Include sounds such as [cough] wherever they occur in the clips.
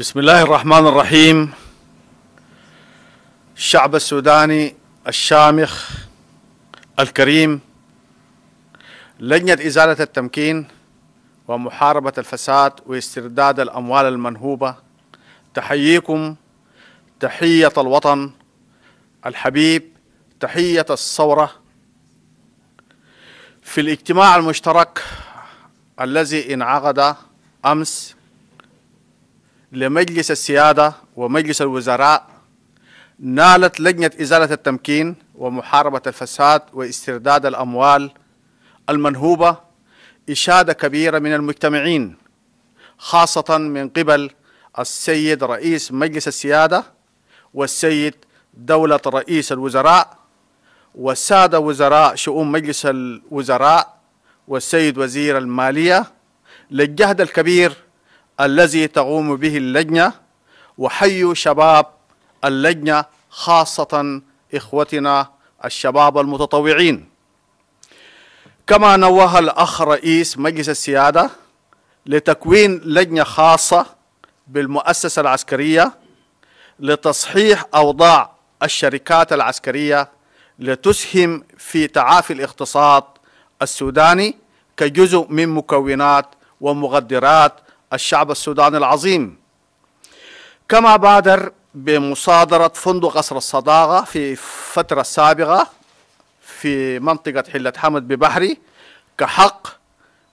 بسم الله الرحمن الرحيم الشعب السوداني الشامخ الكريم لجنة إزالة التمكين ومحاربة الفساد واسترداد الأموال المنهوبة تحييكم تحية الوطن الحبيب تحية الثورة في الاجتماع المشترك الذي انعقد أمس لمجلس السيادة ومجلس الوزراء نالت لجنة إزالة التمكين ومحاربة الفساد واسترداد الأموال المنهوبة إشادة كبيرة من المجتمعين خاصة من قبل السيد رئيس مجلس السيادة والسيد دولة رئيس الوزراء والسادة وزراء شؤون مجلس الوزراء والسيد وزير المالية للجهد الكبير الذي تقوم به اللجنة وحي شباب اللجنة خاصة إخوتنا الشباب المتطوعين كما نوه الأخ رئيس مجلس السيادة لتكوين لجنة خاصة بالمؤسسة العسكرية لتصحيح أوضاع الشركات العسكرية لتسهم في تعافي الاقتصاد السوداني كجزء من مكونات ومغدرات الشعب السوداني العظيم كما بادر بمصادرة فندق قصر الصداقة في فترة سابقة في منطقة حلة حمد ببحري كحق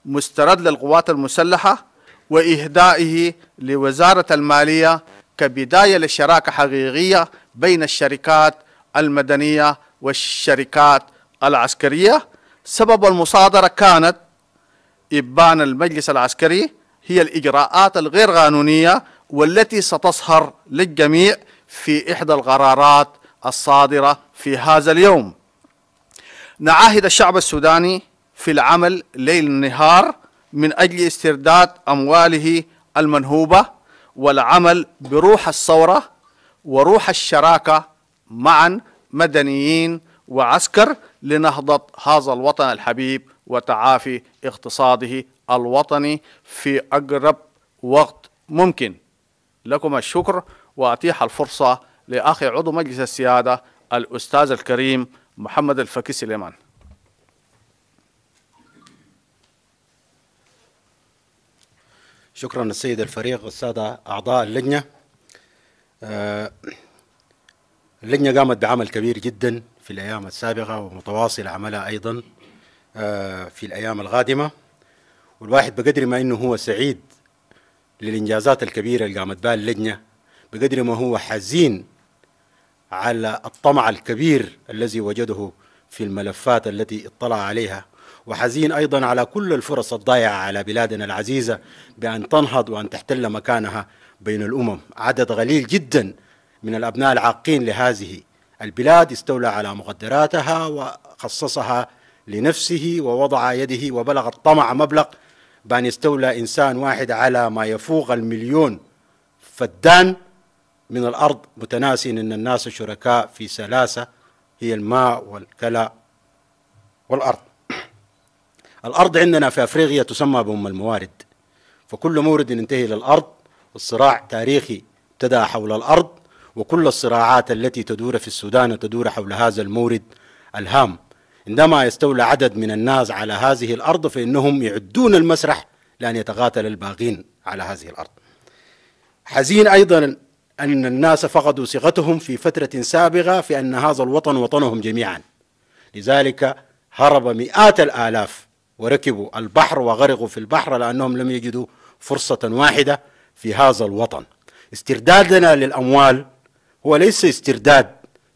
مسترد للقوات المسلحة وإهدائه لوزارة المالية كبداية لشراكة حقيقية بين الشركات المدنية والشركات العسكرية سبب المصادرة كانت إبان المجلس العسكري هي الإجراءات الغير قانونية والتي ستصهر للجميع في إحدى القرارات الصادرة في هذا اليوم نعاهد الشعب السوداني في العمل ليل نهار من أجل استرداد أمواله المنهوبة والعمل بروح الثورة وروح الشراكة معا مدنيين وعسكر لنهضة هذا الوطن الحبيب وتعافي اقتصاده الوطني في أقرب وقت ممكن لكم الشكر وأتيح الفرصة لأخي عضو مجلس السيادة الأستاذ الكريم محمد الفكي سليمان شكرا السيد الفريق والسادة أعضاء اللجنة آه، اللجنة قامت بعمل كبير جدا في الأيام السابقة ومتواصل عملها أيضا آه، في الأيام القادمة والواحد بقدر ما أنه هو سعيد للإنجازات الكبيرة اللي قامت بها اللجنة بقدر ما هو حزين على الطمع الكبير الذي وجده في الملفات التي اطلع عليها وحزين أيضا على كل الفرص الضائعة على بلادنا العزيزة بأن تنهض وأن تحتل مكانها بين الأمم عدد قليل جدا من الأبناء العاقين لهذه البلاد استولى على مقدراتها وخصصها لنفسه ووضع يده وبلغ الطمع مبلغ بأن يستولى إنسان واحد على ما يفوق المليون فدان من الأرض متناسين أن الناس شركاء في سلاسة هي الماء والكلاء والأرض الأرض عندنا في أفريقيا تسمى بأم الموارد فكل مورد ينتهي إلى الأرض والصراع تاريخي ابتدأ حول الأرض وكل الصراعات التي تدور في السودان تدور حول هذا المورد الهام عندما يستولى عدد من الناس على هذه الأرض فإنهم يعدون المسرح لأن يتقاتل الباقين على هذه الأرض حزين أيضا أن الناس فقدوا ثقتهم في فترة سابقة في أن هذا الوطن وطنهم جميعا لذلك هرب مئات الآلاف وركبوا البحر وغرقوا في البحر لأنهم لم يجدوا فرصة واحدة في هذا الوطن استردادنا للأموال هو ليس استرداد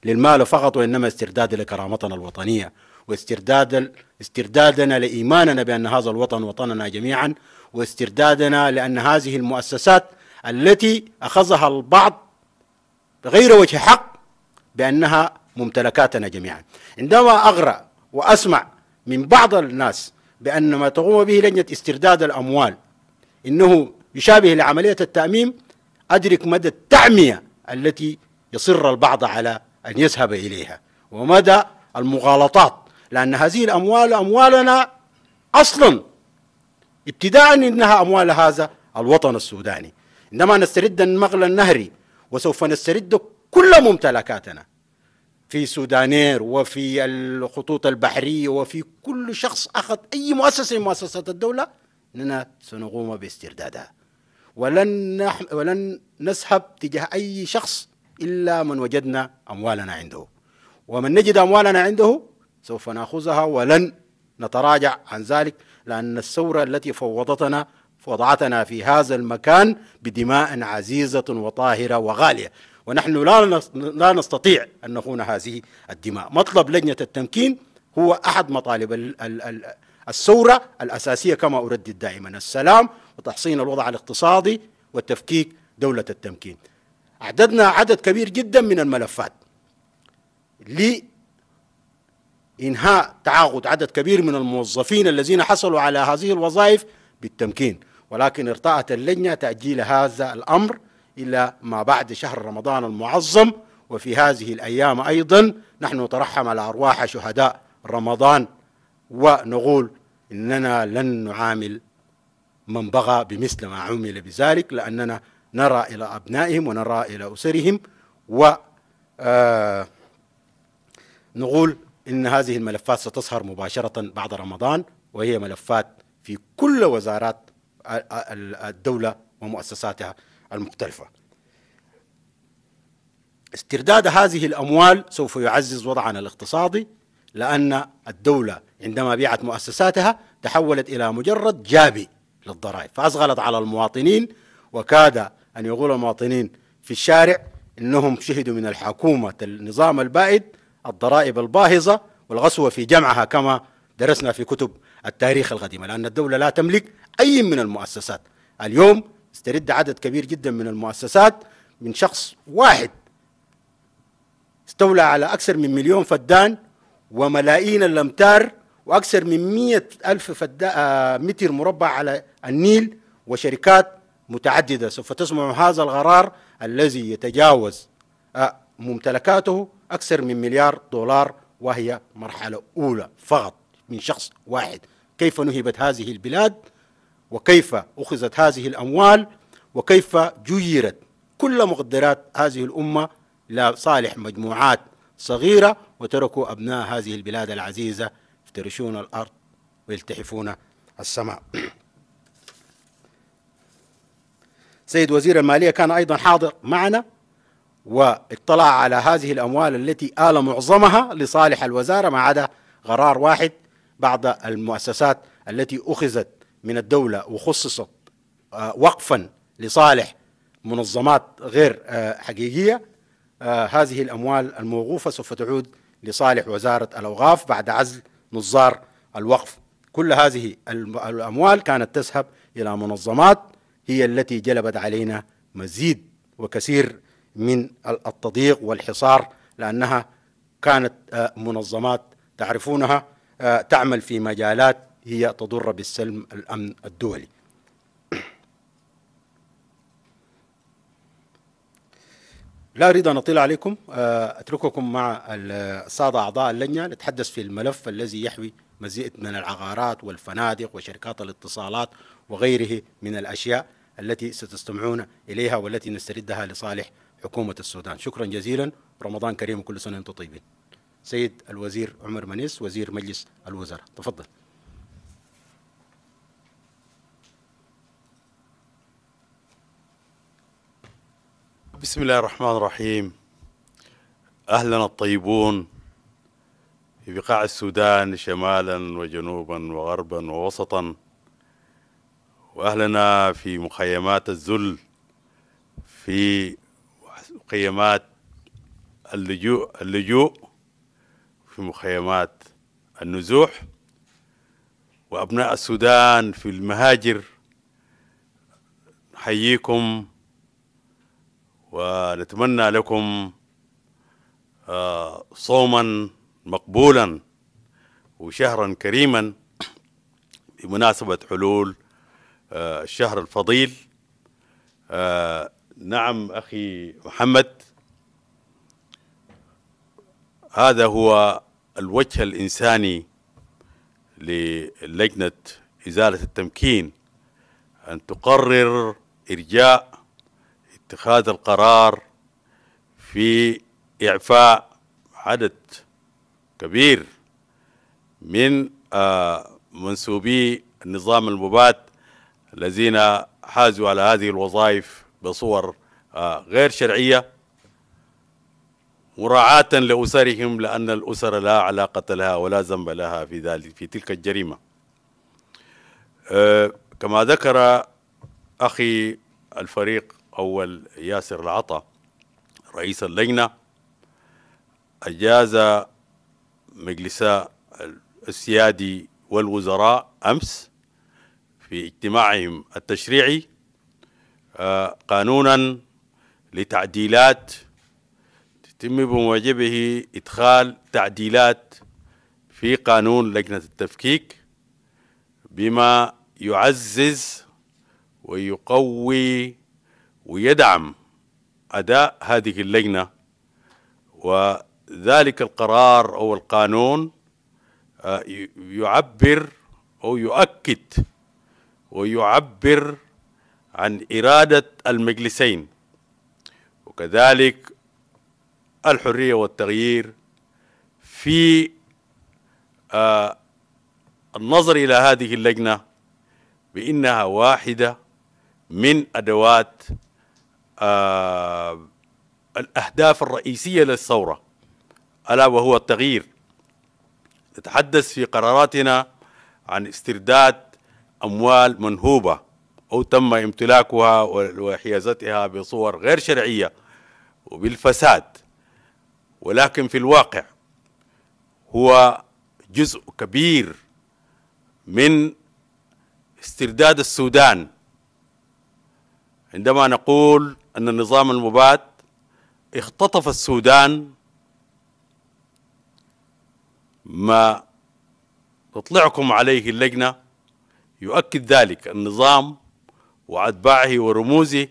للمال فقط وإنما استرداد لكرامتنا الوطنية واسترداد استردادنا لإيماننا بأن هذا الوطن وطننا جميعا واستردادنا لأن هذه المؤسسات التي أخذها البعض بغير وجه حق بأنها ممتلكاتنا جميعا عندما اغرى وأسمع من بعض الناس بأن ما تقوم به لجنة استرداد الأموال إنه يشابه لعملية التأميم أدرك مدى التعمية التي يصر البعض على أن يذهب إليها ومدى المغالطات لأن هذه الأموال أموالنا أصلا ابتداء إنها أموال هذا الوطن السوداني عندما نسترد المغلى النهري وسوف نسترد كل ممتلكاتنا في سودانير وفي الخطوط البحرية وفي كل شخص أخذ أي مؤسسة من مؤسسات الدولة إننا سنقوم باستردادها ولن, نح... ولن نسحب تجاه أي شخص إلا من وجدنا أموالنا عنده ومن نجد أموالنا عنده سوف ناخذها ولن نتراجع عن ذلك لأن الثورة التي فوضتنا وضعتنا في هذا المكان بدماء عزيزة وطاهرة وغالية ونحن لا لا نستطيع أن نخون هذه الدماء مطلب لجنة التمكين هو أحد مطالب ال ال الثورة الأساسية كما أردد دائما السلام وتحصين الوضع الاقتصادي وتفكيك دولة التمكين أعددنا عدد كبير جدا من الملفات إنهاء تعاقد عدد كبير من الموظفين الذين حصلوا على هذه الوظائف بالتمكين ولكن ارتأت اللجنة تأجيل هذا الأمر إلى ما بعد شهر رمضان المعظم وفي هذه الأيام أيضا نحن نترحم على أرواح شهداء رمضان ونقول إننا لن نعامل من بغى بمثل ما عمل بذلك لأننا نرى إلى أبنائهم ونرى إلى أسرهم و آه، نقول إن هذه الملفات ستصهر مباشرة بعد رمضان وهي ملفات في كل وزارات الدولة ومؤسساتها المختلفة استرداد هذه الأموال سوف يعزز وضعنا الاقتصادي لأن الدولة عندما بيعت مؤسساتها تحولت إلى مجرد جابي للضرائب فأصغلت على المواطنين وكاد أن يقول المواطنين في الشارع إنهم شهدوا من الحكومة النظام البائد الضرائب الباهظة والغسوة في جمعها كما درسنا في كتب التاريخ القديمة لأن الدولة لا تملك أي من المؤسسات اليوم استرد عدد كبير جدا من المؤسسات من شخص واحد استولى على أكثر من مليون فدان وملايين الأمتار وأكثر من مئة ألف فدان آه، متر مربع على النيل وشركات متعددة سوف تسمع هذا الغرار الذي يتجاوز آه، ممتلكاته أكثر من مليار دولار وهي مرحلة أولى فقط من شخص واحد كيف نهبت هذه البلاد وكيف أخذت هذه الأموال وكيف جيرت كل مقدرات هذه الأمة لصالح مجموعات صغيرة وتركوا أبناء هذه البلاد العزيزة يفترشون الأرض ويلتحفون السماء [clears throat] سيد وزير المالية كان أيضا حاضر معنا واطلع على هذه الأموال التي آل معظمها لصالح الوزارة ما عدا غرار واحد بعض المؤسسات التي أخذت من الدولة وخصصت آه، وقفا لصالح منظمات غير آه، حقيقية آه، هذه الأموال الموقوفة سوف تعود لصالح وزارة الأوقاف بعد عزل نظار الوقف كل هذه الأموال كانت تذهب إلى منظمات هي التي جلبت علينا مزيد وكثير من التضييق والحصار لأنها كانت آه، منظمات تعرفونها آه، تعمل في مجالات هي تضر بالسلم الأمن الدولي [clears throat] لا أريد أن أطيل عليكم آه، أترككم مع السادة أعضاء اللجنة نتحدث في الملف الذي يحوي مزيد من العقارات والفنادق وشركات الاتصالات وغيره من الأشياء التي ستستمعون إليها والتي نستردها لصالح حكومة السودان شكرا جزيلا رمضان كريم وكل سنة وأنتم طيبين سيد الوزير عمر منيس وزير مجلس الوزراء تفضل بسم الله الرحمن الرحيم أهلنا الطيبون في بقاع السودان شمالا وجنوبا وغربا ووسطا وأهلنا في مخيمات الذل في مخيمات اللجوء اللجوء في مخيمات النزوح وأبناء السودان في المهاجر نحييكم ونتمنى لكم آه، صوما مقبولا وشهرا كريما بمناسبة حلول آه، الشهر الفضيل آه، نعم أخي محمد هذا هو الوجه الإنساني للجنة إزالة التمكين أن تقرر إرجاء اتخاذ القرار في إعفاء عدد كبير من آه، منسوبي النظام المباد الذين حازوا على هذه الوظائف بصور آه، غير شرعية مراعاة لأسرهم لأن الأسر لا علاقة لها ولا ذنب لها في ذلك في تلك الجريمة آه، كما ذكر أخي الفريق أول ياسر العطا رئيس اللجنة أجاز مجلس السيادي والوزراء أمس في اجتماعهم التشريعي قانونا لتعديلات يتم بموجبه إدخال تعديلات في قانون لجنة التفكيك بما يعزز ويقوي ويدعم أداء هذه اللجنة وذلك القرار أو القانون آه، يعبر أو يؤكد ويعبر عن إرادة المجلسين وكذلك الحرية والتغيير في آه، النظر إلى هذه اللجنة بأنها واحدة من أدوات آه، الأهداف الرئيسية للثورة ألا وهو التغيير نتحدث في قراراتنا عن استرداد أموال منهوبة أو تم امتلاكها وحيازتها بصور غير شرعية وبالفساد ولكن في الواقع هو جزء كبير من استرداد السودان عندما نقول أن النظام المباد اختطف السودان ما تطلعكم عليه اللجنة يؤكد ذلك النظام وأتباعه ورموزه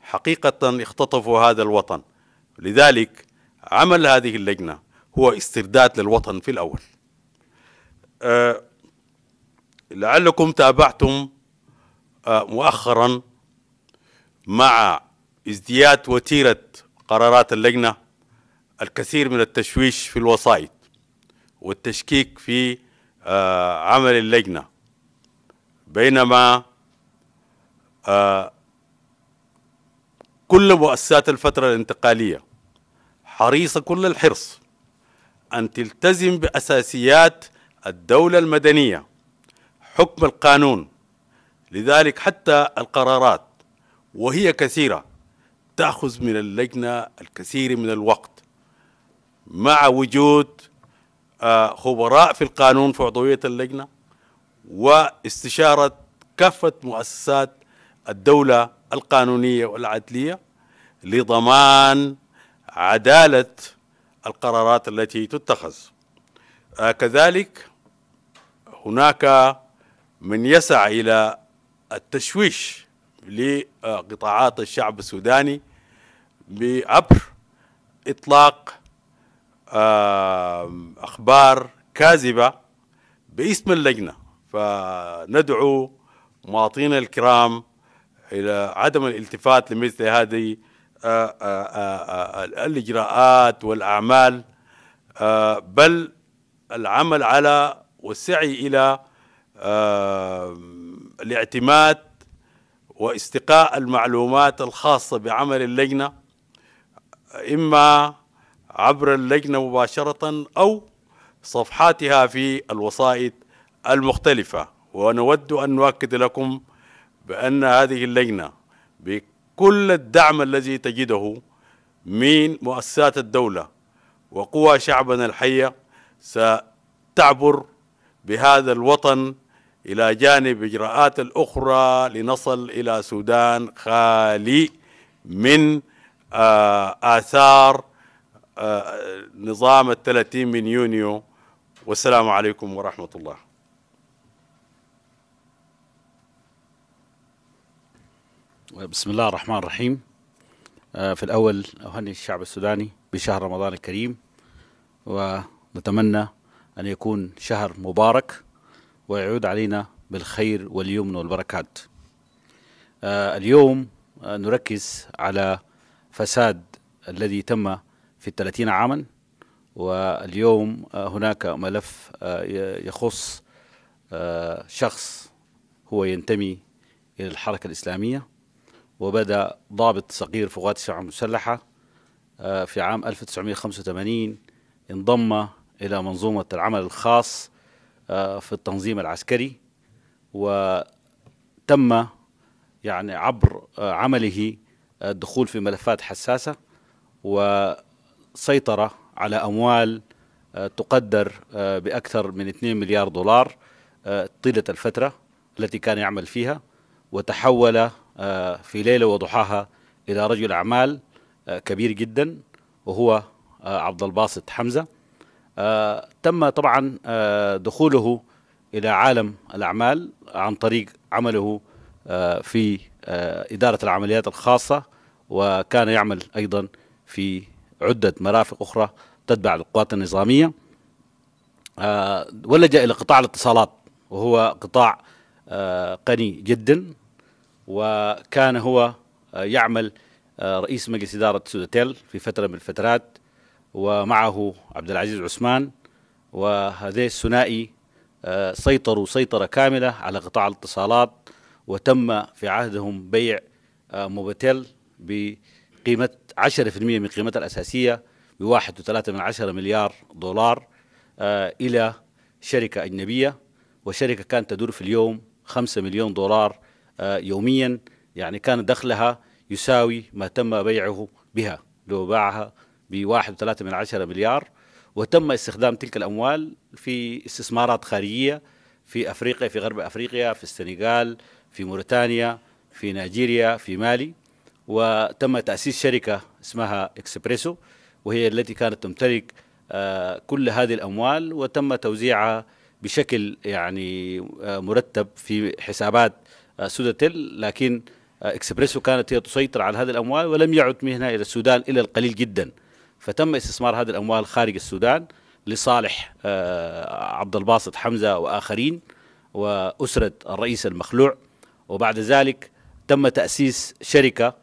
حقيقة اختطفوا هذا الوطن لذلك عمل هذه اللجنة هو استرداد للوطن في الأول أه لعلكم تابعتم أه مؤخرا مع ازدياد وتيرة قرارات اللجنة الكثير من التشويش في الوسائط والتشكيك في أه عمل اللجنة بينما آه، كل مؤسسات الفترة الانتقالية حريصة كل الحرص أن تلتزم بأساسيات الدولة المدنية حكم القانون لذلك حتى القرارات وهي كثيرة تأخذ من اللجنة الكثير من الوقت مع وجود آه، خبراء في القانون في عضوية اللجنة واستشارة كافة مؤسسات الدولة القانونية والعدلية لضمان عدالة القرارات التي تتخذ آه، كذلك هناك من يسعى إلى التشويش لقطاعات الشعب السوداني بعبر إطلاق آه، أخبار كاذبة باسم اللجنة فندعو مواطنينا الكرام الى عدم الالتفات لمثل هذه آه، آه، آه، الاجراءات والاعمال بل العمل على والسعي الى الاعتماد واستقاء المعلومات الخاصه بعمل اللجنه اما عبر اللجنه مباشره او صفحاتها في الوسائط المختلفه ونود ان نؤكد لكم بأن هذه اللجنة بكل الدعم الذي تجده من مؤسسات الدولة وقوى شعبنا الحية ستعبر بهذا الوطن إلى جانب إجراءات الأخرى لنصل إلى سودان خالي من آه، آثار آه، نظام الثلاثين من يونيو والسلام عليكم ورحمة الله بسم الله الرحمن الرحيم آه، في الأول أهني الشعب السوداني بشهر رمضان الكريم ونتمنى أن يكون شهر مبارك ويعود علينا بالخير واليمن والبركات آه، اليوم آه، نركز على فساد الذي تم في الثلاثين عاما واليوم هناك ملف يخص شخص هو ينتمي إلى الحركة الإسلامية وبدأ ضابط صغير في قوات الشعب المسلحة آه، في عام 1985 انضم إلى منظومة العمل الخاص آه، في التنظيم العسكري وتم يعني عبر آه، عمله الدخول في ملفات حساسة وسيطرة على أموال تقدر بأكثر من 2 مليار دولار طيلة الفترة التي كان يعمل فيها وتحول آه، في ليلة وضحاها إلى رجل أعمال آه، كبير جدا وهو آه، عبد الباسط حمزة تم طبعا دخوله إلى عالم الأعمال عن طريق عمله في إدارة العمليات الخاصة وكان يعمل أيضا في عدة مرافق أخرى تتبع القوات النظامية ولجأ إلى قطاع الاتصالات وهو قطاع قني جدا وكان هو آه، يعمل آه، رئيس مجلس إدارة سوداتيل في فترة من الفترات ومعه عبد العزيز عثمان وهذه الثنائي آه، سيطروا سيطرة كاملة على قطاع الاتصالات وتم في عهدهم بيع موبتيل بقيمة 10% من قيمتها الأساسية ب 1.3 من عشرة مليار دولار إلى شركة أجنبية وشركة كانت تدور في اليوم 5 مليون دولار آه، يوميا يعني كان دخلها يساوي ما تم بيعه بها لو باعها بواحد وثلاثة من عشرة مليار وتم استخدام تلك الأموال في استثمارات خارجية في أفريقيا في غرب أفريقيا في السنغال في موريتانيا في نيجيريا في مالي وتم تأسيس شركة اسمها إكسبريسو وهي التي كانت تمتلك آه، كل هذه الأموال وتم توزيعها بشكل يعني آه، مرتب في حسابات آه، سوداتيل لكن آه، اكسبريسو كانت هي تسيطر على هذه الاموال ولم يعد منها الى السودان الا القليل جدا فتم استثمار هذه الاموال خارج السودان لصالح آه، عبد الباسط حمزه واخرين واسره الرئيس المخلوع وبعد ذلك تم تاسيس شركه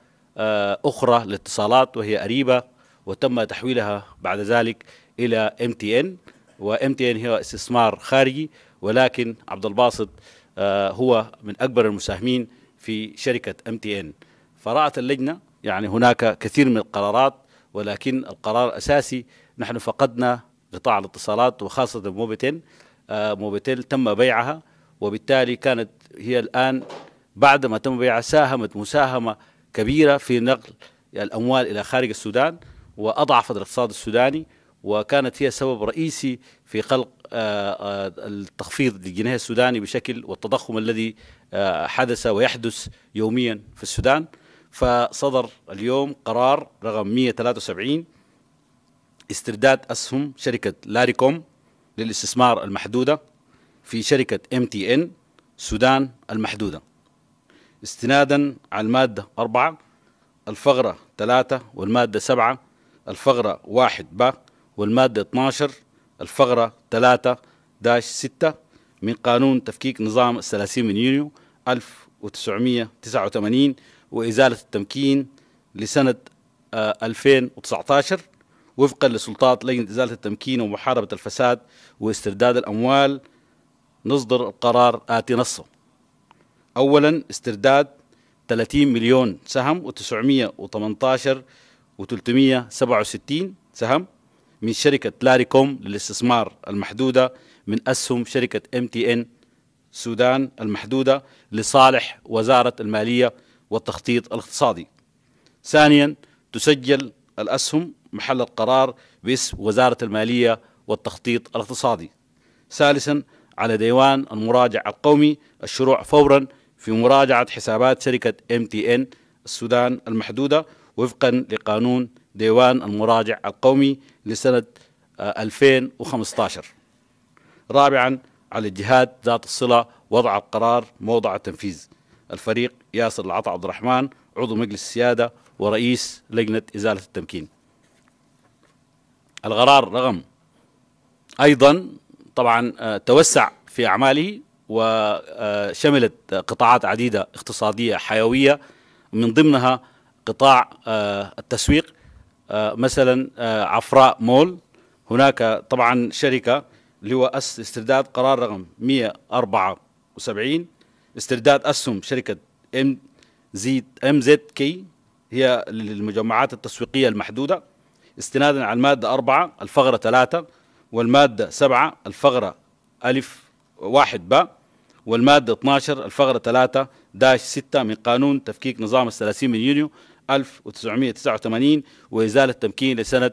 اخرى للاتصالات وهي اريبه وتم تحويلها بعد ذلك الى ام تي ان وام تي ان هي استثمار خارجي ولكن عبد الباسط آه، هو من أكبر المساهمين في شركة ام تي ان فرأت اللجنة يعني هناك كثير من القرارات ولكن القرار الأساسي نحن فقدنا قطاع الاتصالات وخاصة موبيتل آه، موبيتل تم بيعها وبالتالي كانت هي الآن بعد ما تم بيعها ساهمت مساهمة كبيرة في نقل الأموال إلى خارج السودان وأضعفت الاقتصاد السوداني وكانت هي سبب رئيسي في خلق آه، آه، التخفيض للجنيه السوداني بشكل والتضخم الذي آه، حدث ويحدث يوميا في السودان فصدر اليوم قرار رقم 173 استرداد أسهم شركة لاريكوم للاستثمار المحدودة في شركة ام تي ان سودان المحدودة استنادا على المادة 4 الفقرة 3 والمادة 7 الفقرة 1 ب والمادة 12 الفقرة 3 داش 6 من قانون تفكيك نظام الثلاثين من يونيو 1989 وإزالة التمكين لسنة 2019 آه، وفقا لسلطات لجنة إزالة التمكين ومحاربة الفساد واسترداد الأموال نصدر القرار آتي نصه أولا استرداد 30 مليون سهم و918 و367 سهم من شركة لاريكوم للاستثمار المحدودة من أسهم شركة ام تي ان سودان المحدودة لصالح وزارة المالية والتخطيط الاقتصادي ثانيا تسجل الأسهم محل القرار باسم وزارة المالية والتخطيط الاقتصادي ثالثا على ديوان المراجع القومي الشروع فورا في مراجعة حسابات شركة ام تي ان السودان المحدودة وفقا لقانون ديوان المراجع القومي لسنة 2015 آه، رابعا على الجهات ذات الصلة وضع القرار موضع التنفيذ الفريق ياسر العطا عبد الرحمن عضو مجلس السيادة ورئيس لجنة إزالة التمكين القرار رقم أيضا طبعا آه، توسع في أعماله وشملت آه، قطاعات عديدة اقتصادية حيوية من ضمنها قطاع التسويق آه، مثلا آه، عفراء مول هناك طبعا شركة اللي هو أس استرداد قرار رقم 174 استرداد أسهم شركة ام زيد ام زد كي هي للمجمعات التسويقية المحدودة استنادا على المادة 4 الفقرة 3 والمادة 7 الفقرة ألف واحد باء والمادة 12 الفقرة 3 داش 6 من قانون تفكيك نظام الثلاثين من يونيو 1989 وإزالة تمكين لسنة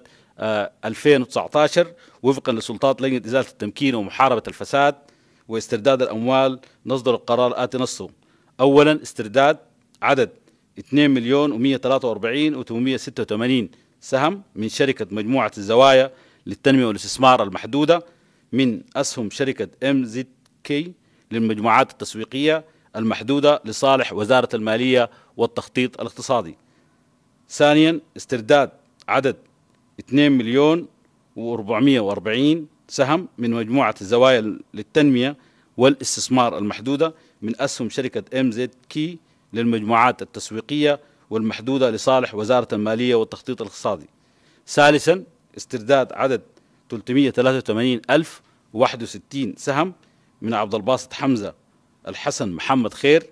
2019 آه، وفقا لسلطات لجنة إزالة التمكين ومحاربة الفساد واسترداد الأموال نصدر القرار الآتي نصه أولا استرداد عدد 2 مليون و143 و886 سهم من شركة مجموعة الزوايا للتنمية والاستثمار المحدودة من أسهم شركة ام زد كي للمجموعات التسويقية المحدودة لصالح وزارة المالية والتخطيط الاقتصادي ثانيا استرداد عدد 2 مليون و440 سهم من مجموعة الزوايا للتنمية والاستثمار المحدودة من أسهم شركة ام زد كي للمجموعات التسويقية والمحدودة لصالح وزارة المالية والتخطيط الاقتصادي ثالثا استرداد عدد 383061 سهم من عبد الباسط حمزة الحسن محمد خير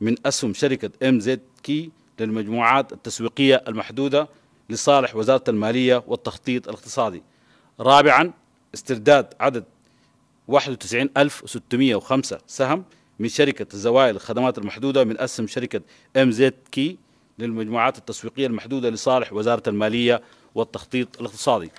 من أسهم شركة ام زد كي للمجموعات التسويقية المحدودة لصالح وزارة المالية والتخطيط الاقتصادي رابعا استرداد عدد 91605 سهم من شركة الزوايا الخدمات المحدودة من أسهم شركة ام زد كي للمجموعات التسويقية المحدودة لصالح وزارة المالية والتخطيط الاقتصادي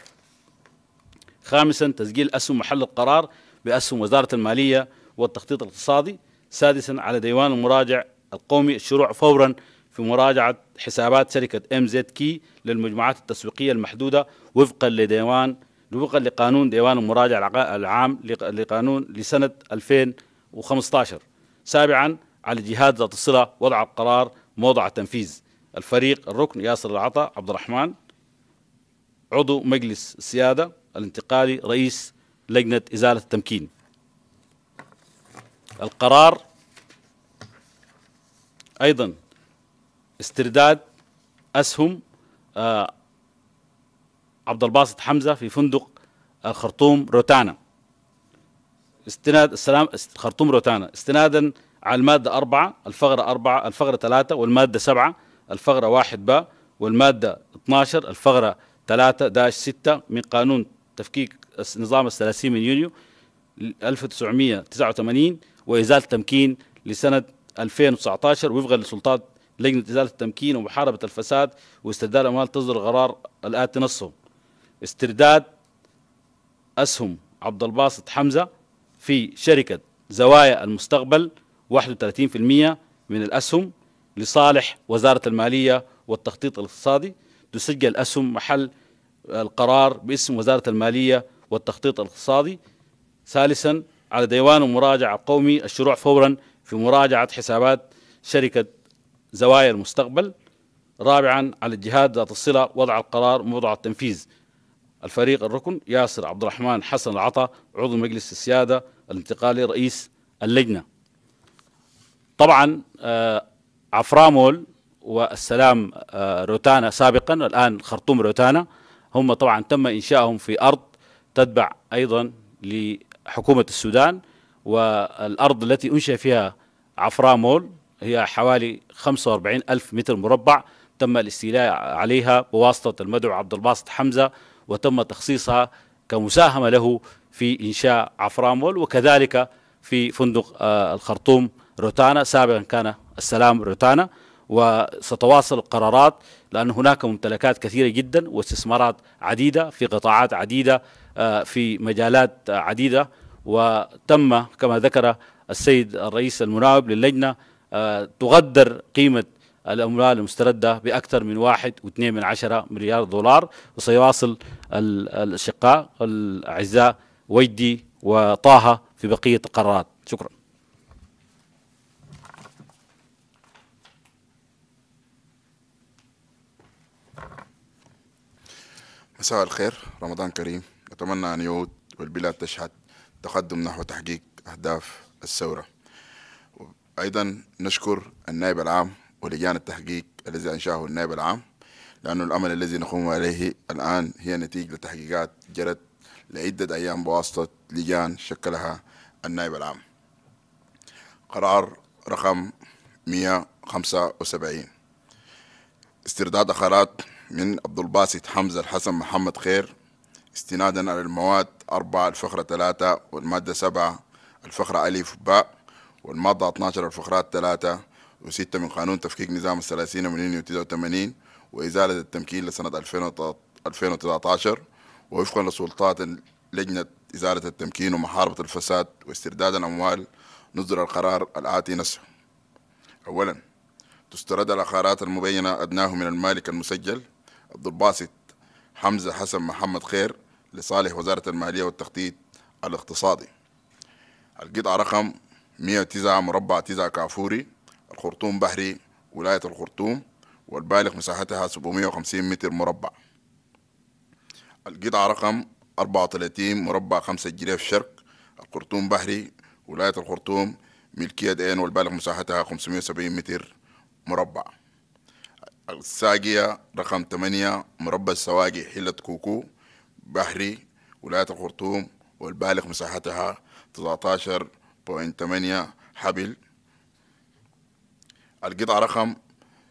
خامسا تسجيل أسهم محل القرار بأسهم وزارة المالية والتخطيط الاقتصادي سادسا على ديوان المراجع القومي الشروع فورا في مراجعة حسابات شركة ام زد كي للمجموعات التسويقية المحدودة وفقا لديوان وفقا لقانون ديوان المراجعة العام لقانون لسنة 2015 سابعا على الجهات ذات الصلة وضع القرار موضع التنفيذ الفريق الركن ياسر العطا عبد الرحمن عضو مجلس السيادة الانتقالي رئيس لجنة إزالة التمكين القرار أيضا استرداد اسهم آه، عبد الباسط حمزه في فندق آه، خرطوم روتانا استناد السلام خرطوم روتانا استنادا على المادة أربعة الفقرة أربعة الفقرة ثلاثة والمادة سبعة الفقرة واحد ب والمادة 12 الفقرة 3 داش 6 من قانون تفكيك نظام الثلاثين من يونيو 1989 وإزالة تمكين لسنة 2019 وفقا لسلطات لجنة إزالة التمكين ومحاربة الفساد واسترداد الاموال تصدر قرار الآتي نصه استرداد أسهم عبد الباسط حمزة في شركة زوايا المستقبل 31% من الأسهم لصالح وزارة المالية والتخطيط الاقتصادي تسجل أسهم محل القرار باسم وزارة المالية والتخطيط الاقتصادي ثالثا على ديوان المراجعة القومي الشروع فورا في مراجعة حسابات شركة زوايا المستقبل رابعا على الجهات ذات الصلة وضع القرار موضع التنفيذ الفريق الركن ياسر عبد الرحمن حسن العطا عضو مجلس السيادة الانتقالي رئيس اللجنة طبعا عفرامول آه، والسلام آه، روتانا سابقا الآن خرطوم روتانا هم طبعا تم إنشائهم في أرض تتبع أيضا لحكومة السودان والأرض التي أنشأ فيها عفرامول هي حوالي 45 ألف متر مربع تم الاستيلاء عليها بواسطة المدعو عبد الباسط حمزة وتم تخصيصها كمساهمة له في إنشاء عفرامول وكذلك في فندق آه، الخرطوم روتانا سابقا كان السلام روتانا وستواصل القرارات لأن هناك ممتلكات كثيرة جدا واستثمارات عديدة في قطاعات عديدة آه، في مجالات عديدة وتم كما ذكر السيد الرئيس المناوب للجنة تغدر قيمة الأموال المستردة بأكثر من واحد واثنين من عشرة مليار دولار وسيواصل الأشقاء الأعزاء وجدي وطه في بقية القرارات شكرا مساء الخير رمضان كريم أتمنى أن يعود والبلاد تشهد تقدم نحو تحقيق أهداف الثورة أيضا نشكر النائب العام ولجان التحقيق الذي أنشأه النائب العام لأن الأمل الذي نقوم عليه الآن هي نتيجة لتحقيقات جرت لعدة أيام بواسطة لجان شكلها النائب العام قرار رقم 175 استرداد أخرات من عبد الباسط حمزة الحسن محمد خير استنادا على المواد 4 الفقرة 3 والمادة 7 الفقرة ألف باء والمادة 12 الفقرات 3 و6 من قانون تفكيك نظام الثلاثين من يونيو 89 وإزالة التمكين لسنة 2013 ووفقا لسلطات لجنة إزالة التمكين ومحاربة الفساد واسترداد الأموال نصدر القرار الآتي نفسه أولا تسترد العقارات المبينة أدناه من المالك المسجل عبد الباسط حمزة حسن محمد خير لصالح وزارة المالية والتخطيط الاقتصادي القطعة رقم 109 مربع 9 كافوري الخرطوم بحري ولاية الخرطوم والبالغ مساحتها 750 متر مربع القطعة رقم 34 مربع 5 جريف شرق الخرطوم بحري ولاية الخرطوم ملكية دين والبالغ مساحتها 570 متر مربع الساقية رقم 8 مربع السواقي حلة كوكو بحري ولاية الخرطوم والبالغ مساحتها 19 1.8 حبل القطعة رقم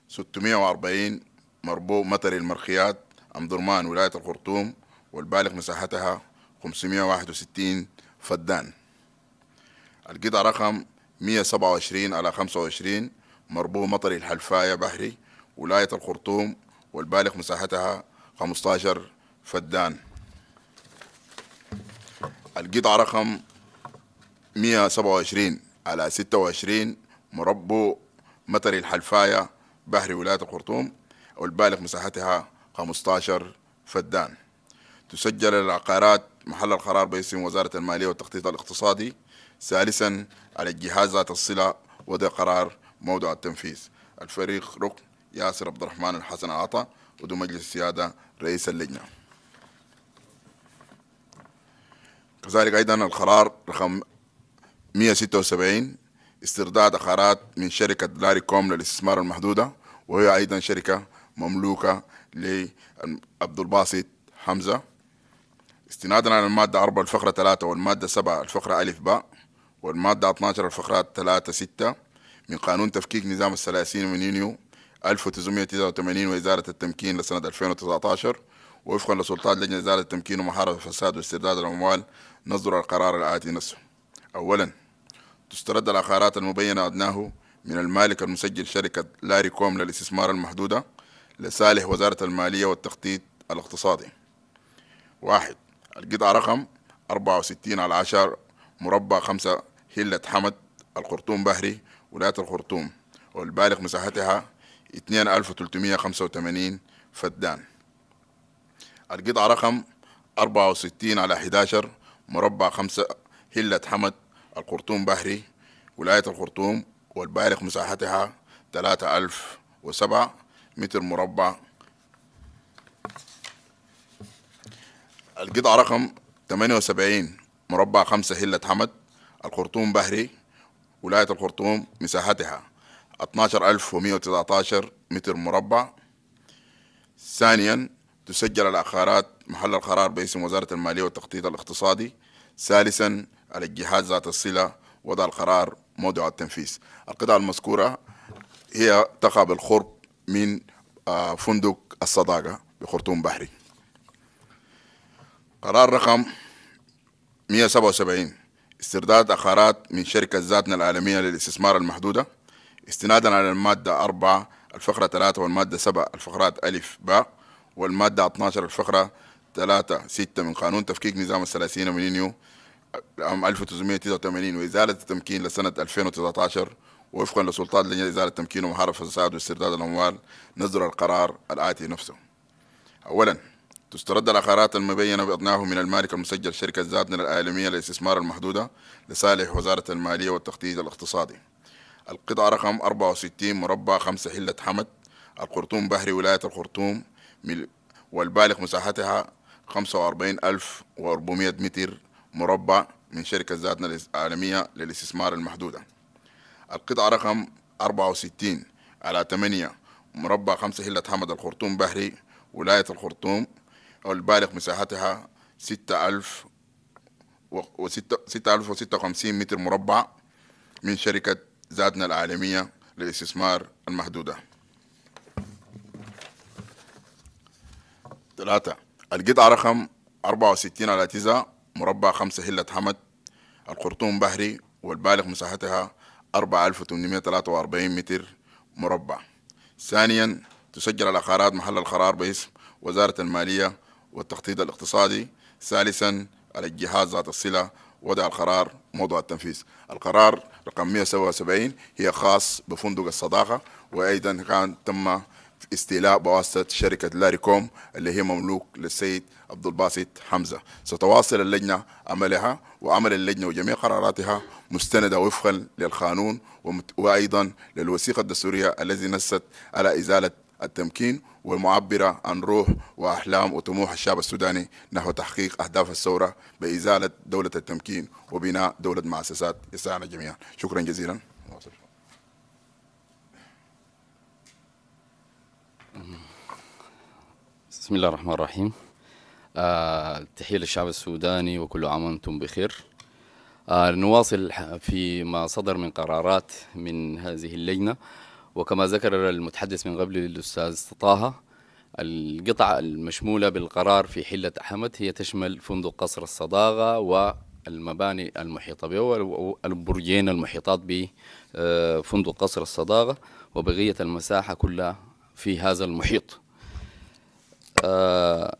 640 مربوط متر المرخيات أم درمان ولاية الخرطوم والبالغ مساحتها 561 فدان القطعة رقم 127 على 25 مربوط مطر الحلفاية بحري ولاية الخرطوم والبالغ مساحتها 15 فدان القطعة رقم 127 على 26 مربو مطر الحلفاية بحر ولاية الخرطوم والبالغ مساحتها 15 فدان تسجل العقارات محل القرار باسم وزارة المالية والتخطيط الاقتصادي ثالثا على الجهاز ذات الصلة وضع قرار موضع التنفيذ الفريق ركن ياسر عبد الرحمن الحسن عطا عضو مجلس السيادة رئيس اللجنة كذلك أيضا القرار رقم 176 استرداع دخارات من شركة لاري كوم للاستثمار المحدودة وهي أيضا شركة مملوكة لعبد الباسط حمزة استنادا على المادة 4 الفقرة 3 والمادة 7 الفقرة ألف باء والمادة 12 الفقرات 3 6 من قانون تفكيك نظام الثلاثين من يونيو 1989 وإزالة التمكين لسنة 2019 وفقا لسلطات لجنة إزالة التمكين ومحاربة الفساد واسترداد الأموال نصدر القرار الآتي نفسه أولا تسترد العقارات المبينة أدناه من المالك المسجل شركة لاري كوم للاستثمار المحدودة لصالح وزارة المالية والتخطيط الاقتصادي واحد القطعة رقم 64 على 10 مربع 5 هلة حمد الخرطوم بحري ولاية الخرطوم والبالغ مساحتها 2385 فدان القطعة رقم 64 على 11 مربع 5 هلة حمد الخرطوم بحري ولاية الخرطوم والبالغ مساحتها 3007 متر مربع القطعة رقم 78 مربع 5 هلة حمد الخرطوم بحري ولاية الخرطوم مساحتها 12119 متر مربع ثانيا تسجل العقارات محل القرار باسم وزارة المالية والتخطيط الاقتصادي ثالثا على الجهات ذات الصلة وضع القرار موضع التنفيذ القطع المذكورة هي تقع بالقرب من آه، فندق الصداقة بخرطوم بحري قرار رقم 177 استرداد أخرات من شركة ذاتنا العالمية للاستثمار المحدودة استنادا على المادة 4 الفقرة 3 والمادة 7 الفقرات ألف باء والمادة 12 الفقرة 3 6 من قانون تفكيك نظام الثلاثين من يونيو عام 1989 وإزالة التمكين لسنة 2019 وفقا لسلطات لجنة إزالة التمكين ومحاربة الفساد واسترداد الأموال نزل القرار الآتي نفسه أولا تسترد العقارات المبينة بأضناه من المالك المسجل شركة زادنا العالمية للاستثمار المحدودة لصالح وزارة المالية والتخطيط الاقتصادي القطعة رقم 64 مربع 5 حلة حمد الخرطوم بحري ولاية الخرطوم والبالغ مساحتها 45400 متر مربع من شركة ذاتنا العالمية للاستثمار المحدودة القطعة رقم 64 على 8 مربع 5 هلة حمد الخرطوم بحري ولاية الخرطوم البالغ مساحتها 6000 و 6056 متر مربع من شركة ذاتنا العالمية للاستثمار المحدودة ثلاثة القطعة رقم 64 على 9 مربع خمسة هلة حمد الخرطوم بحري والبالغ مساحتها 4843 متر مربع ثانيا تسجل العقارات محل القرار باسم وزارة المالية والتخطيط الاقتصادي ثالثا على الجهات ذات الصلة وضع القرار موضوع التنفيذ القرار رقم 177 هي خاص بفندق الصداقة وأيضا كان تم استيلاء بواسطة شركة لاريكوم اللي هي مملوك للسيد عبد الباسط حمزة ستواصل اللجنة عملها وعمل اللجنة وجميع قراراتها مستندة وفقا للقانون وأيضا للوثيقة الدستورية التي نست على إزالة التمكين والمعبرة عن روح وأحلام وطموح الشعب السوداني نحو تحقيق أهداف الثورة بإزالة دولة التمكين وبناء دولة مؤسسات يسعنا جميعا شكرا جزيلا بسم الله الرحمن الرحيم آه، تحية للشعب السوداني وكل عام وأنتم بخير آه، نواصل ما صدر من قرارات من هذه اللجنة وكما ذكر المتحدث من قبل الأستاذ طه القطع المشمولة بالقرار في حلة أحمد هي تشمل فندق قصر الصداقة والمباني المحيطة به والبرجين المحيطات بفندق قصر الصداقة وبقية المساحة كلها في هذا المحيط آه،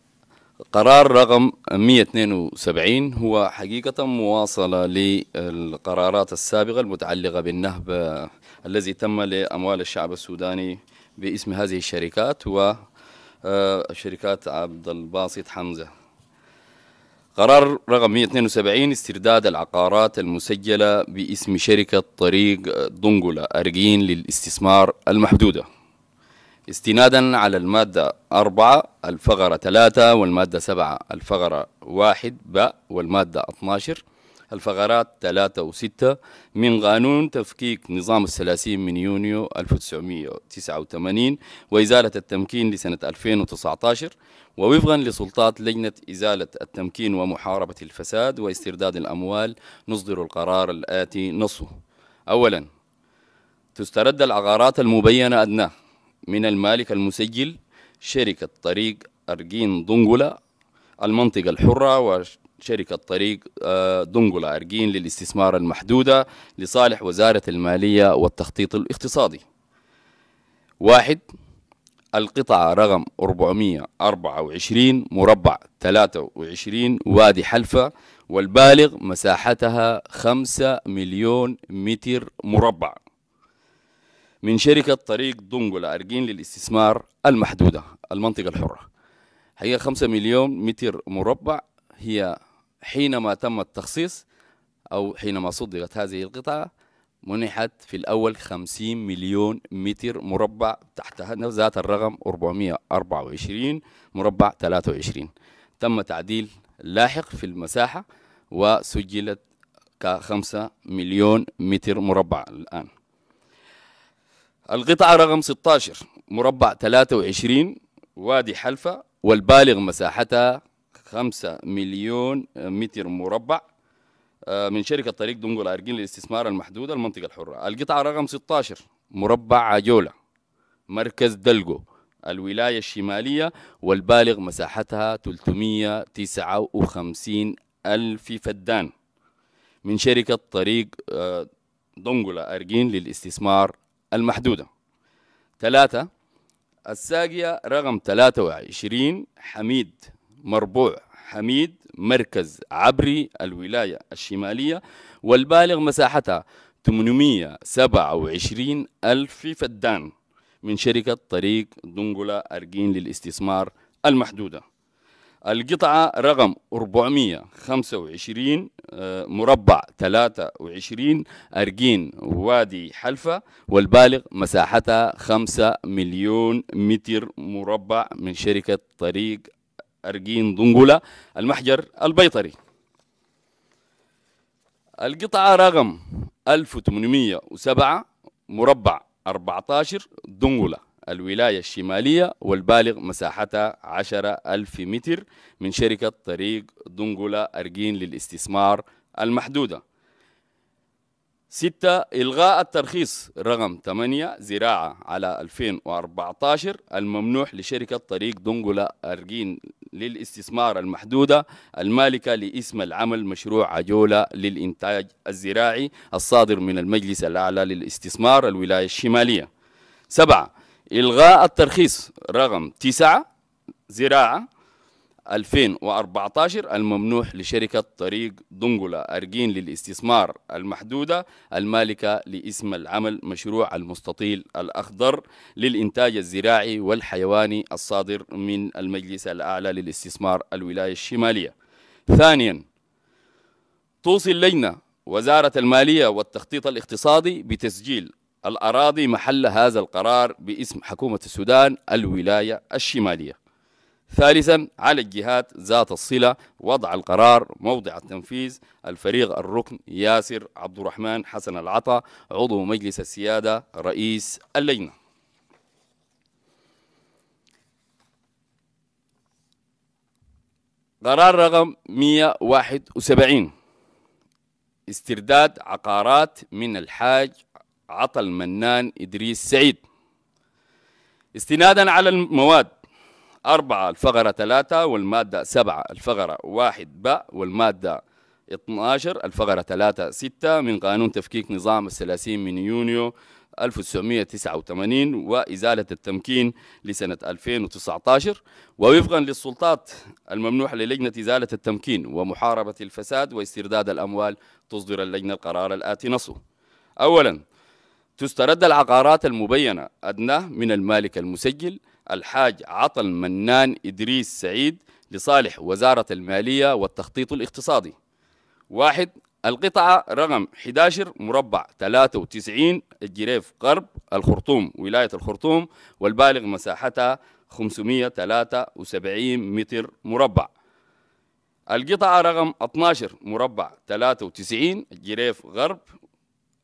قرار رقم 172 هو حقيقة مواصلة للقرارات السابقة المتعلقة بالنهب آه، الذي تم لأموال الشعب السوداني باسم هذه الشركات وشركات آه، عبد الباسط حمزة قرار رقم 172 استرداد العقارات المسجلة باسم شركة طريق دنقلة أرجين للاستثمار المحدودة استنادا على المادة أربعة الفقرة ثلاثة والمادة سبعة الفقرة واحد باء والمادة 12 الفقرات ثلاثة وستة من قانون تفكيك نظام الثلاثين من يونيو 1989 وإزالة التمكين لسنة 2019 ووفقا لسلطات لجنة إزالة التمكين ومحاربة الفساد واسترداد الأموال نصدر القرار الآتي نصه أولا تسترد العقارات المبينة أدناه من المالك المسجل شركة طريق أرجين دونغولا المنطقة الحرة وشركة طريق آه، دونغولا أرجين للاستثمار المحدودة لصالح وزارة المالية والتخطيط الاقتصادي واحد القطعة رقم 424 مربع 23 وادي حلفة والبالغ مساحتها 5 مليون متر مربع من شركة طريق دنجلة أرجين للاستثمار المحدودة المنطقة الحرة هي 5 مليون متر مربع هي حينما تم التخصيص أو حينما صدرت هذه القطعة منحت في الأول 50 مليون متر مربع تحت ذات الرقم 424 مربع 23 تم تعديل لاحق في المساحة وسجلت كخمسة مليون متر مربع الآن القطعة رقم 16 مربع 23 وادي حلفة والبالغ مساحتها 5 مليون متر مربع آه، من شركة طريق دنقل أرجين للاستثمار المحدود المنطقة الحرة القطعة رقم 16 مربع عجولة مركز دلقو الولاية الشمالية والبالغ مساحتها 359 ألف فدان من شركة طريق آه، دونجولا أرجين للاستثمار المحدودة ثلاثة الساقية رقم 23 حميد مربوع حميد مركز عبري الولاية الشمالية والبالغ مساحتها 827 ألف فدان من شركة طريق دنقلة أرجين للاستثمار المحدودة القطعة رقم 425 آه، مربع 23 أرجين وادي حلفة والبالغ مساحتها 5 مليون متر مربع من شركة طريق أرجين دنقلة المحجر البيطري القطعة رقم 1807 مربع 14 دنقلة الولاية الشمالية والبالغ مساحتها 10000 متر من شركة طريق دنقلة أرجين للاستثمار المحدودة ستة إلغاء الترخيص رقم 8 زراعة على 2014 الممنوح لشركة طريق دنقلة أرجين للاستثمار المحدودة المالكة لاسم العمل مشروع عجولة للإنتاج الزراعي الصادر من المجلس الأعلى للاستثمار الولاية الشمالية سبعة إلغاء الترخيص رقم 9 زراعة 2014 الممنوح لشركة طريق دنقلة أرجين للاستثمار المحدودة المالكة لاسم العمل مشروع المستطيل الأخضر للإنتاج الزراعي والحيواني الصادر من المجلس الأعلى للاستثمار الولاية الشمالية ثانيا توصي اللجنة وزارة المالية والتخطيط الاقتصادي بتسجيل الأراضي محل هذا القرار باسم حكومة السودان الولاية الشمالية ثالثا على الجهات ذات الصلة وضع القرار موضع التنفيذ الفريق الركن ياسر عبد الرحمن حسن العطا عضو مجلس السيادة رئيس اللجنة قرار رقم 171 استرداد عقارات من الحاج عطى المنان إدريس سعيد استنادا على المواد أربعة الفقرة ثلاثة والمادة سبعة الفقرة واحد ب والمادة 12 الفقرة 3 6 من قانون تفكيك نظام الثلاثين من يونيو 1989 وإزالة التمكين لسنة 2019 ووفقا للسلطات الممنوحة للجنة إزالة التمكين ومحاربة الفساد واسترداد الأموال تصدر اللجنة القرار الآتي نصه أولا تسترد العقارات المبينة أدناه من المالك المسجل الحاج عطل منان إدريس سعيد لصالح وزارة المالية والتخطيط الاقتصادي واحد القطعة رقم 11 مربع 93 الجريف غرب الخرطوم ولاية الخرطوم والبالغ مساحتها 573 متر مربع القطعة رقم 12 مربع 93 الجريف غرب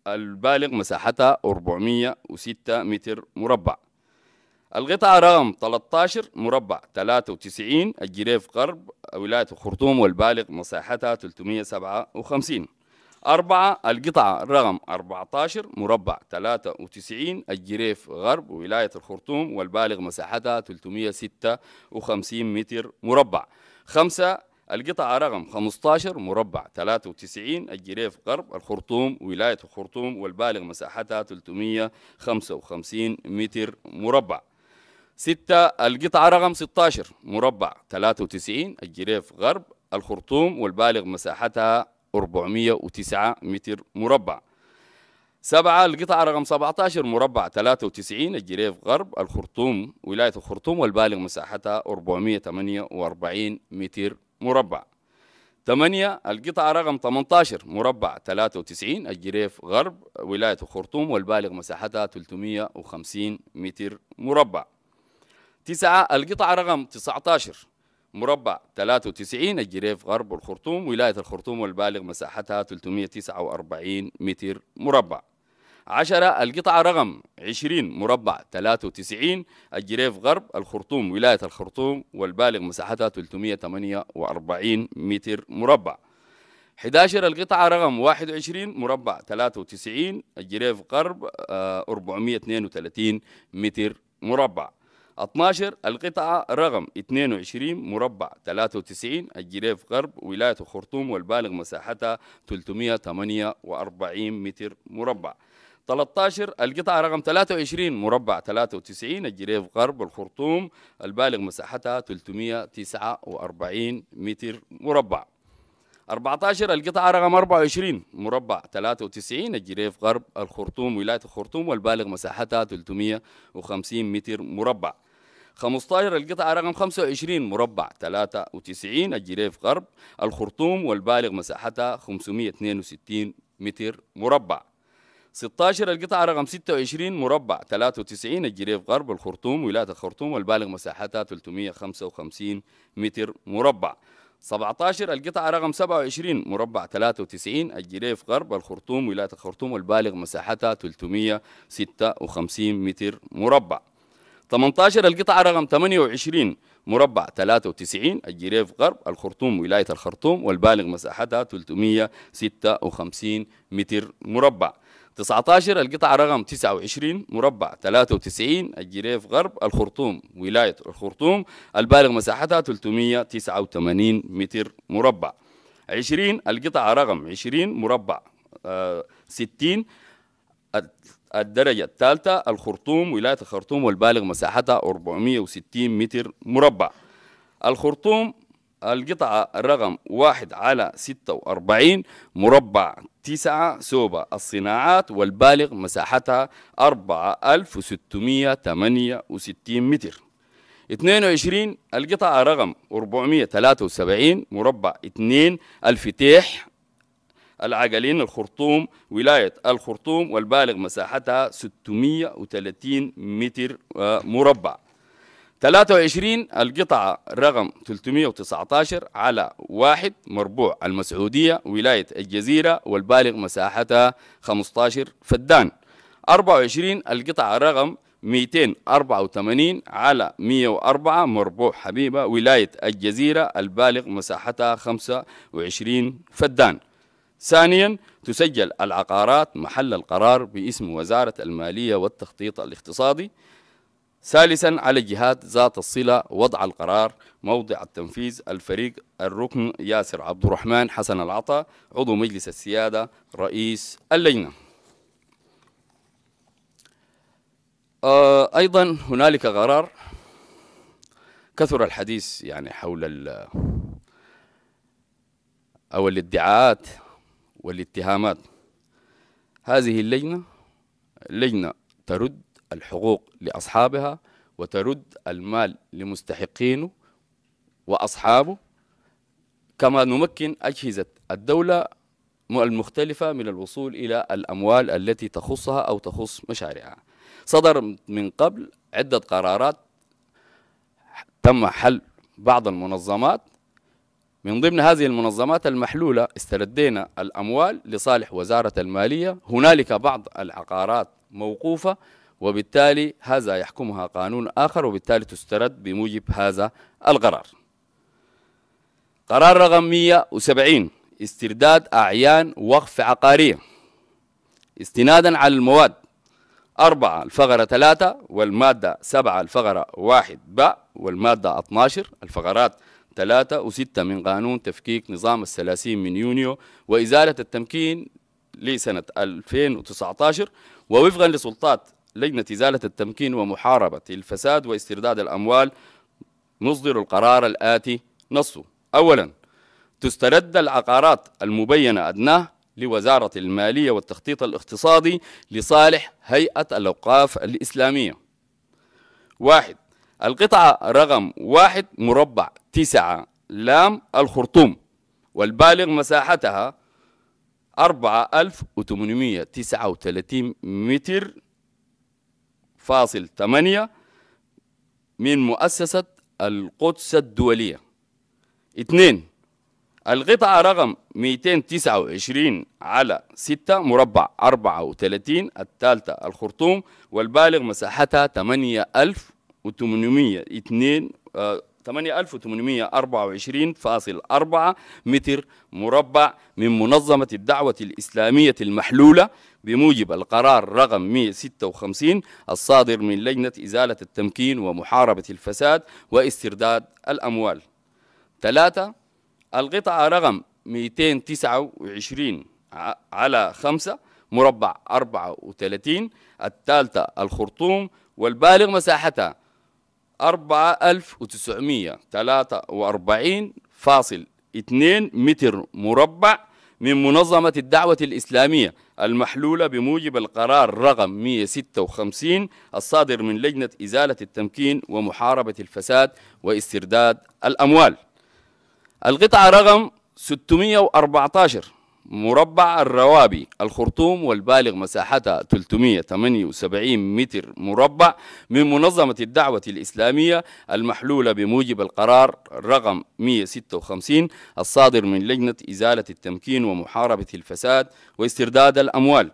البالغ مساحتها 406 متر مربع القطعة رقم 13 مربع 93 الجريف غرب ولاية الخرطوم والبالغ مساحتها 357 أربعة القطعة رقم 14 مربع 93 الجريف غرب ولاية الخرطوم والبالغ مساحتها 356 متر مربع خمسة القطعة رقم 15 مربع 93 الجريف غرب الخرطوم ولاية الخرطوم والبالغ مساحتها 355 متر مربع ستة القطعة رقم 16 مربع 93 الجريف غرب الخرطوم والبالغ مساحتها 409 متر مربع سبعة القطعة رقم 17 مربع 93 الجريف غرب الخرطوم ولاية الخرطوم والبالغ مساحتها 448 متر مربع مربع 8 القطعة رقم 18 مربع 93 الجريف غرب ولاية الخرطوم والبالغ مساحتها 350 متر مربع 9 القطعة رقم 19 مربع 93 الجريف غرب الخرطوم ولاية الخرطوم والبالغ مساحتها 349 متر مربع عشرة القطعة رقم عشرين مربع ثلاثة وتسعين الجريف غرب الخرطوم ولاية الخرطوم والبالغ مساحتها 348 متر مربع 11 القطعة رقم 21 مربع 93 الجريف غرب 432 آه، متر مربع 12 القطعة رقم 22 مربع 93 الجريف غرب ولاية الخرطوم والبالغ مساحتها 348 متر مربع 13 القطعة رقم 23 مربع 93 الجريف غرب الخرطوم البالغ مساحتها 349 متر مربع 14 القطعة رقم 24 مربع 93 الجريف غرب الخرطوم ولاية الخرطوم والبالغ مساحتها 350 متر مربع 15 القطعة رقم 25 مربع 93 الجريف غرب الخرطوم والبالغ مساحتها 562 متر مربع 16 القطعة رقم 26 مربع 93 الجريف غرب الخرطوم ولاية الخرطوم والبالغ مساحتها 355 متر مربع 17 القطعة رقم 27 مربع 93 الجريف غرب الخرطوم ولاية الخرطوم والبالغ مساحتها 356 متر مربع 18 القطعة رقم 28 مربع 93 الجريف غرب الخرطوم ولاية الخرطوم والبالغ مساحتها 356 متر مربع 19 القطعة رقم 29 مربع 93 الجريف غرب الخرطوم ولاية الخرطوم البالغ مساحتها 389 متر مربع 20 القطعة رقم 20 مربع 60 آه، الدرجة الثالثة الخرطوم ولاية الخرطوم والبالغ مساحتها 460 متر مربع الخرطوم القطعة رقم واحد على ستة وأربعين مربع تسعة سوبة الصناعات والبالغ مساحتها أربعة ألف وستمية تمانية وستين متر اثنين وعشرين القطعة رقم أربعمية تلاتة وسبعين مربع اثنين الفتيح العجلين الخرطوم ولاية الخرطوم والبالغ مساحتها 630 متر آه، مربع 23 القطعة رقم 319 على واحد مربوع المسعودية ولاية الجزيرة والبالغ مساحتها 15 فدان 24 القطعة رقم 284 على 104 مربوع حبيبة ولاية الجزيرة البالغ مساحتها 25 فدان ثانيا تسجل العقارات محل القرار باسم وزارة المالية والتخطيط الاقتصادي ثالثا على الجهات ذات الصلة وضع القرار موضع التنفيذ الفريق الركن ياسر عبد الرحمن حسن العطا عضو مجلس السيادة رئيس اللجنة آه، أيضا هنالك قرار كثر الحديث يعني حول أو الادعاءات والاتهامات هذه اللجنة لجنة ترد الحقوق لأصحابها وترد المال لمستحقينه وأصحابه كما نمكن أجهزة الدولة المختلفة من الوصول إلى الأموال التي تخصها أو تخص مشاريعها صدر من قبل عدة قرارات تم حل بعض المنظمات من ضمن هذه المنظمات المحلولة استردينا الأموال لصالح وزارة المالية هنالك بعض العقارات موقوفة وبالتالي هذا يحكمها قانون آخر وبالتالي تسترد بموجب هذا القرار قرار رقم 170 استرداد أعيان وقف عقارية استنادا على المواد أربعة الفقرة ثلاثة والمادة سبعة الفقرة واحد ب والمادة 12 الفقرات ثلاثة وستة من قانون تفكيك نظام الثلاثين من يونيو وإزالة التمكين لسنة 2019 ووفقا لسلطات لجنة إزالة التمكين ومحاربة الفساد واسترداد الأموال مصدر القرار الآتي نصه أولا تسترد العقارات المبينة أدناه لوزارة المالية والتخطيط الاقتصادي لصالح هيئة الأوقاف الإسلامية واحد القطعة رقم واحد مربع تسعة لام الخرطوم والبالغ مساحتها 4839 متر فاصل ثمانية من مؤسسة القدس الدولية اثنين القطعة رقم 229 على 6 مربع 34 الثالثة الخرطوم والبالغ مساحتها 8802 8824.4 متر مربع من منظمة الدعوة الإسلامية المحلولة بموجب القرار رقم 156 الصادر من لجنة إزالة التمكين ومحاربة الفساد واسترداد الأموال ثلاثة القطعة رقم 229 على 5 مربع 34 الثالثة الخرطوم والبالغ مساحتها 4943.2 متر مربع من منظمة الدعوة الإسلامية المحلولة بموجب القرار رقم 156 الصادر من لجنة إزالة التمكين ومحاربة الفساد واسترداد الأموال القطعة رقم 614 مربع الروابي الخرطوم والبالغ مساحتها 378 متر مربع من منظمة الدعوة الإسلامية المحلولة بموجب القرار رقم 156 الصادر من لجنة إزالة التمكين ومحاربة الفساد واسترداد الأموال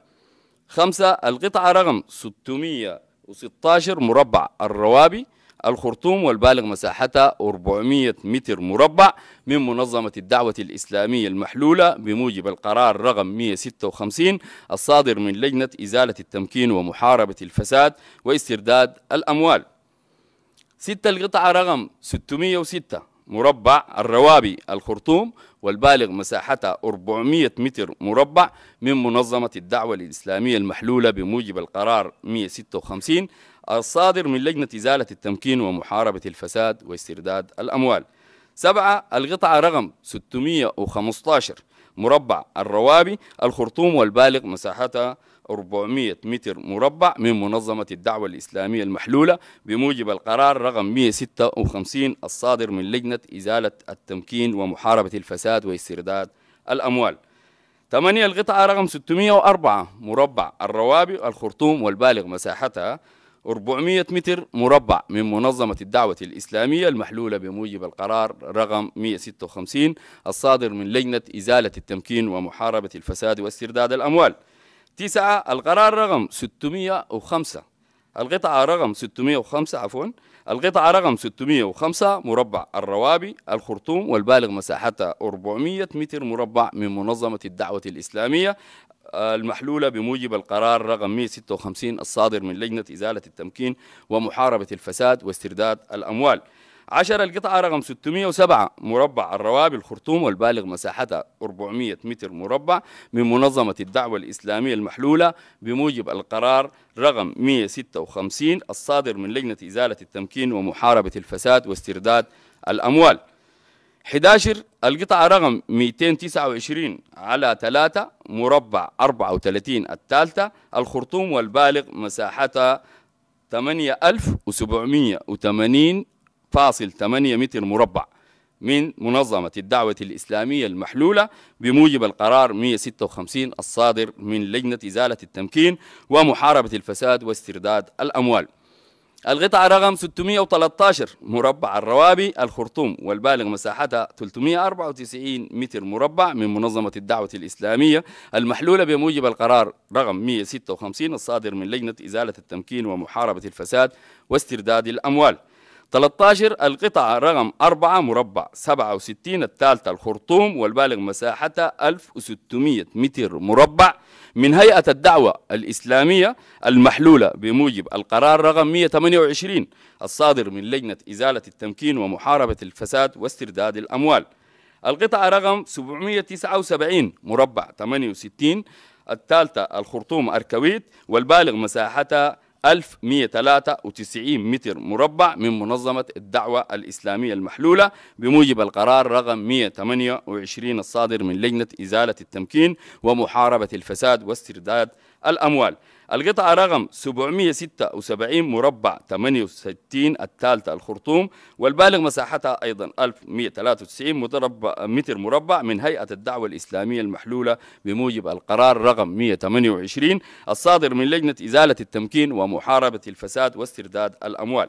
خمسة القطعة رقم 616 مربع الروابي الخرطوم والبالغ مساحتها 400 متر مربع من منظمة الدعوة الإسلامية المحلولة بموجب القرار رقم 156 الصادر من لجنة إزالة التمكين ومحاربة الفساد واسترداد الأموال ستة القطعة رقم 606 مربع الروابي الخرطوم والبالغ مساحتها 400 متر مربع من منظمة الدعوة الإسلامية المحلولة بموجب القرار 156 الصادر من لجنة إزالة التمكين ومحاربة الفساد واسترداد الأموال سبعة القطعة رقم 615 مربع الروابي الخرطوم والبالغ مساحتها 400 متر مربع من منظمة الدعوة الإسلامية المحلولة بموجب القرار رقم 156 الصادر من لجنة إزالة التمكين ومحاربة الفساد واسترداد الأموال ثمانية القطعة رقم 604 مربع الروابي الخرطوم والبالغ مساحتها 400 متر مربع من منظمة الدعوة الإسلامية المحلولة بموجب القرار رقم 156 الصادر من لجنة إزالة التمكين ومحاربة الفساد واسترداد الأموال تسعة القرار رقم 605 القطعة رقم 605 عفوا القطعة رقم 605 مربع الروابي الخرطوم والبالغ مساحتها 400 متر مربع من منظمة الدعوة الإسلامية المحلولة بموجب القرار رقم 156 الصادر من لجنة إزالة التمكين ومحاربة الفساد واسترداد الأموال عشر القطعة رقم 607 مربع الروابي الخرطوم والبالغ مساحتها 400 متر مربع من منظمة الدعوة الإسلامية المحلولة بموجب القرار رقم 156 الصادر من لجنة إزالة التمكين ومحاربة الفساد واسترداد الأموال 11 القطعة رقم 229 على 3 مربع 34 الثالثة الخرطوم والبالغ مساحتها 8780 فاصل 8 متر مربع من منظمة الدعوة الإسلامية المحلولة بموجب القرار 156 الصادر من لجنة إزالة التمكين ومحاربة الفساد واسترداد الأموال القطعة رقم 613 مربع الروابي الخرطوم والبالغ مساحتها 394 متر مربع من منظمة الدعوة الإسلامية المحلولة بموجب القرار رقم 156 الصادر من لجنة إزالة التمكين ومحاربة الفساد واسترداد الأموال 13 القطعة رقم 4 مربع 67 الثالثة الخرطوم والبالغ مساحتها 1600 متر مربع من هيئة الدعوة الإسلامية المحلولة بموجب القرار رقم 128 الصادر من لجنة إزالة التمكين ومحاربة الفساد واسترداد الأموال القطعة رقم 779 مربع 68 الثالثة الخرطوم أركويت والبالغ مساحتها 1193 متر مربع من منظمة الدعوة الإسلامية المحلولة بموجب القرار رقم 128 الصادر من لجنة إزالة التمكين ومحاربة الفساد واسترداد الأموال القطعة رقم 776 مربع 68 الثالثة الخرطوم والبالغ مساحتها أيضا 1193 متربع متر مربع من هيئة الدعوة الإسلامية المحلولة بموجب القرار رقم 128 الصادر من لجنة إزالة التمكين ومحاربة الفساد واسترداد الأموال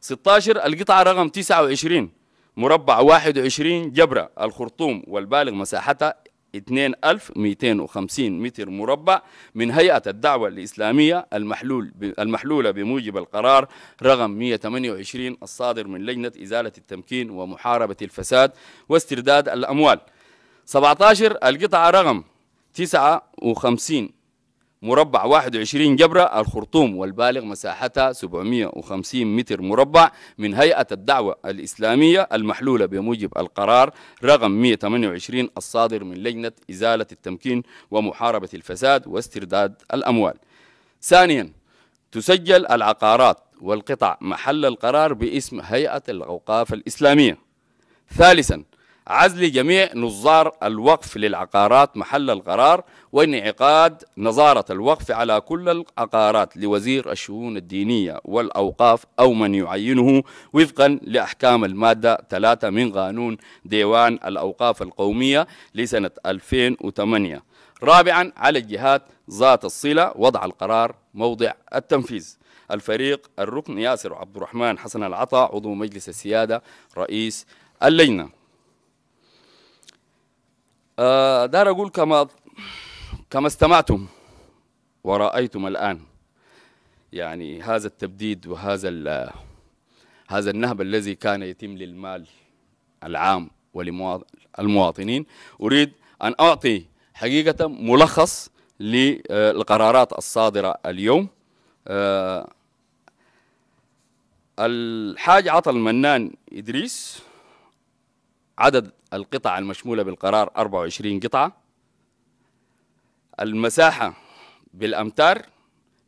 16 القطعة رقم 29 مربع 21 جبرة الخرطوم والبالغ مساحتها 2250 متر مربع من هيئة الدعوة الإسلامية المحلول المحلولة بموجب القرار رقم 128 الصادر من لجنة إزالة التمكين ومحاربة الفساد واسترداد الأموال 17 القطعة رقم 59 مربع 21 جبرة الخرطوم والبالغ مساحتها 750 متر مربع من هيئة الدعوة الإسلامية المحلولة بموجب القرار رقم 128 الصادر من لجنة إزالة التمكين ومحاربة الفساد واسترداد الأموال ثانيا تسجل العقارات والقطع محل القرار باسم هيئة الأوقاف الإسلامية ثالثا عزل جميع نظار الوقف للعقارات محل القرار وانعقاد نظارة الوقف على كل العقارات لوزير الشؤون الدينية والأوقاف أو من يعينه وفقا لأحكام المادة 3 من قانون ديوان الأوقاف القومية لسنة 2008 رابعا على الجهات ذات الصلة وضع القرار موضع التنفيذ الفريق الركن ياسر عبد الرحمن حسن العطا عضو مجلس السيادة رئيس اللجنة آه، دار أقول كما كما استمعتم ورأيتم الآن يعني هذا التبديد وهذا هذا النهب الذي كان يتم للمال العام وللمواطنين أريد أن أعطي حقيقة ملخص للقرارات الصادرة اليوم آه، الحاج عطا المنان إدريس عدد القطع المشمولة بالقرار 24 قطعة المساحة بالأمتار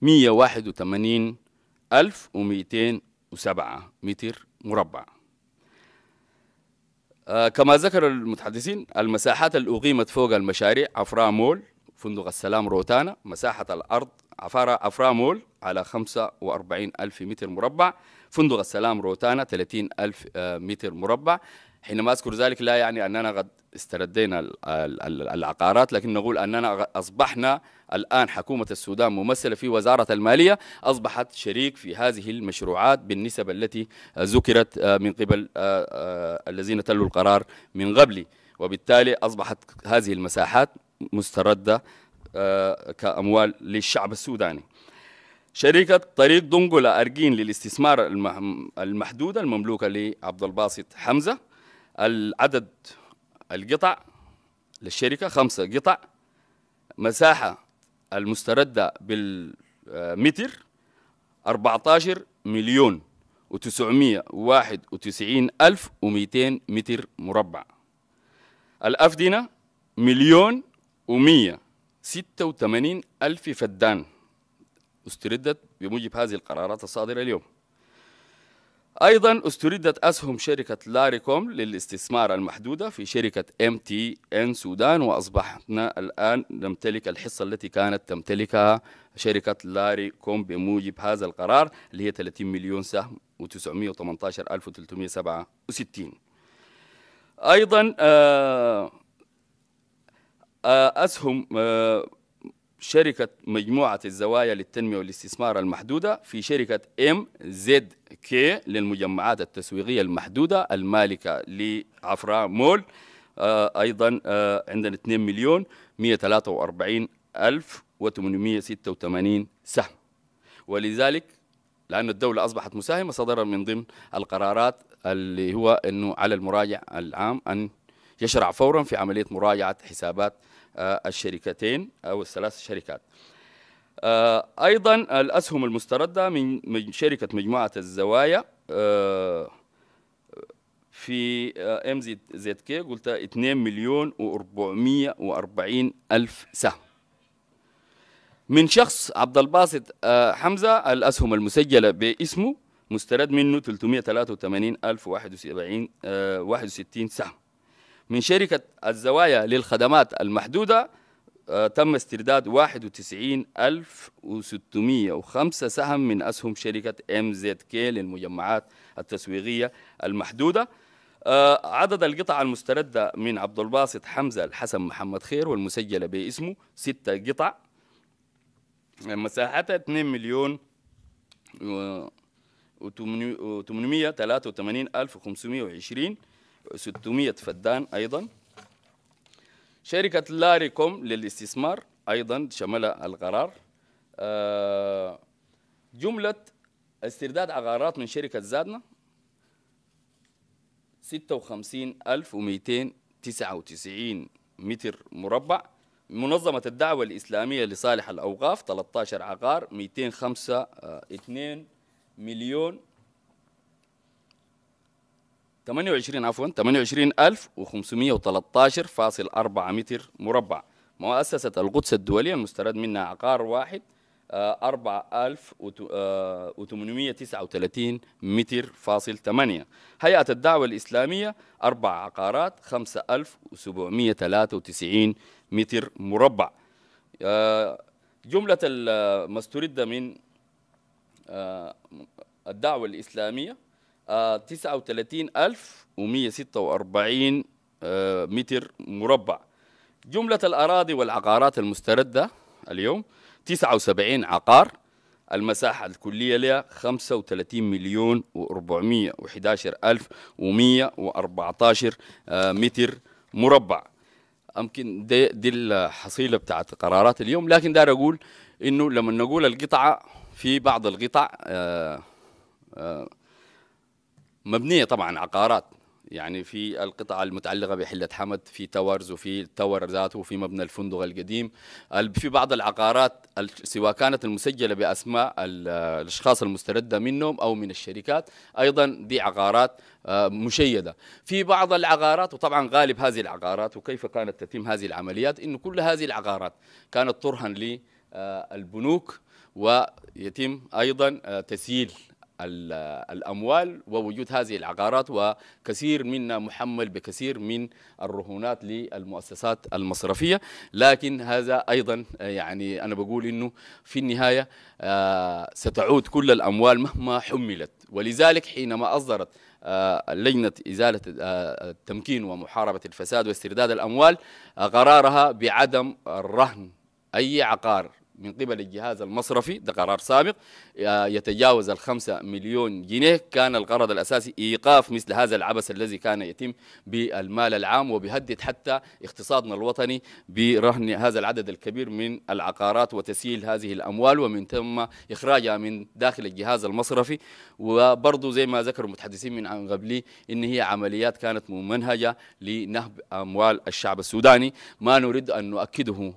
181207 متر مربع آه كما ذكر المتحدثين المساحات اللي أقيمت فوق المشاريع عفراء مول فندق السلام روتانا مساحة الأرض عفارة عفراء مول على 45 ألف متر مربع فندق السلام روتانا 30 ألف آه، متر مربع حينما أذكر ذلك لا يعني أننا قد استردينا العقارات لكن نقول أننا أصبحنا الآن حكومة السودان ممثلة في وزارة المالية أصبحت شريك في هذه المشروعات بالنسب التي ذكرت آه، من قبل آه، آه، الذين تلوا القرار من قبلي وبالتالي أصبحت هذه المساحات مستردة كأموال للشعب السوداني شركة طريق دنقلة أرجين للاستثمار المحدودة المملوكة لعبد الباسط حمزة العدد القطع للشركة خمسة قطع مساحة المستردة بالمتر 14 مليون و ومئتين متر مربع الأفدنة مليون ومية ستة وثمانين ألف فدان استردت بموجب هذه القرارات الصادرة اليوم أيضا استردت أسهم شركة لاريكوم للاستثمار المحدودة في شركة ام تي ان سودان وأصبحنا الآن نمتلك الحصة التي كانت تمتلكها شركة لاريكوم بموجب هذا القرار اللي هي 30 مليون سهم و918367 أيضا آه، آه، أسهم آه، شركة مجموعة الزوايا للتنمية والاستثمار المحدودة في شركة ام زد كي للمجمعات التسويقية المحدودة المالكة لعفراء مول آه أيضا آه عندنا 2 مليون 143 ألف و886 سهم ولذلك لأن الدولة أصبحت مساهمة صدر من ضمن القرارات اللي هو أنه على المراجع العام أن يشرع فورا في عملية مراجعة حسابات آه، الشركتين أو الثلاث شركات آه، أيضا الأسهم المستردة من شركة مجموعة الزوايا آه، في ام زد زد كي قلت 2 مليون و440 الف سهم من شخص عبد الباسط حمزه الاسهم المسجله باسمه مسترد منه 383 الف 71 61 سهم من شركة الزوايا للخدمات المحدودة آه، تم استرداد 91605 سهم من أسهم شركة ام زد كي للمجمعات التسويقية المحدودة آه، عدد القطع المستردة من عبد الباسط حمزة الحسن محمد خير والمسجلة باسمه ستة قطع آه، مساحتها 2 مليون و 883520 600 فدان أيضا شركة لاريكوم للاستثمار أيضا شمل القرار آه، جملة استرداد عقارات من شركة زادنا 56299 متر مربع منظمة الدعوة الإسلامية لصالح الأوقاف 13 عقار 205 2 آه، مليون 28 عفوا 28513.4 متر مربع مؤسسة القدس الدولية المسترد منها عقار واحد 4839 آه، متر فاصل 8 هيئة الدعوة الإسلامية أربع عقارات 5793 متر مربع آه، جملة ما استرد من آه، الدعوة الإسلامية 39146 آه، متر مربع جملة الأراضي والعقارات المستردة اليوم 79 عقار المساحة الكلية لها 35 مليون و411 ألف و114 آه، متر مربع أمكن دي, دي الحصيلة بتاعت قرارات اليوم لكن دار أقول إنه لما نقول القطعة في بعض القطع آآ آه، آآ مبنيه طبعا عقارات يعني في القطع المتعلقه بحله حمد في تاورز وفي التاور ذاته وفي مبنى الفندق القديم في بعض العقارات سواء كانت المسجله باسماء الاشخاص المسترده منهم او من الشركات ايضا دي عقارات آه، مشيده في بعض العقارات وطبعا غالب هذه العقارات وكيف كانت تتم هذه العمليات انه كل هذه العقارات كانت ترهن للبنوك آه، ويتم ايضا آه، تسييل الأموال ووجود هذه العقارات وكثير منا محمل بكثير من الرهونات للمؤسسات المصرفية لكن هذا أيضا يعني أنا بقول أنه في النهاية آه، ستعود كل الأموال مهما حملت ولذلك حينما أصدرت آه، لجنة إزالة آه، التمكين ومحاربة الفساد واسترداد الأموال قرارها بعدم الرهن أي عقار من قبل الجهاز المصرفي ده قرار سابق آه، يتجاوز الخمسة مليون جنيه كان الغرض الأساسي إيقاف مثل هذا العبث الذي كان يتم بالمال العام وبيهدد حتى اقتصادنا الوطني برهن هذا العدد الكبير من العقارات وتسييل هذه الأموال ومن ثم إخراجها من داخل الجهاز المصرفي وبرضه زي ما ذكر المتحدثين من قبلي إن هي عمليات كانت ممنهجة لنهب أموال الشعب السوداني ما نريد أن نؤكده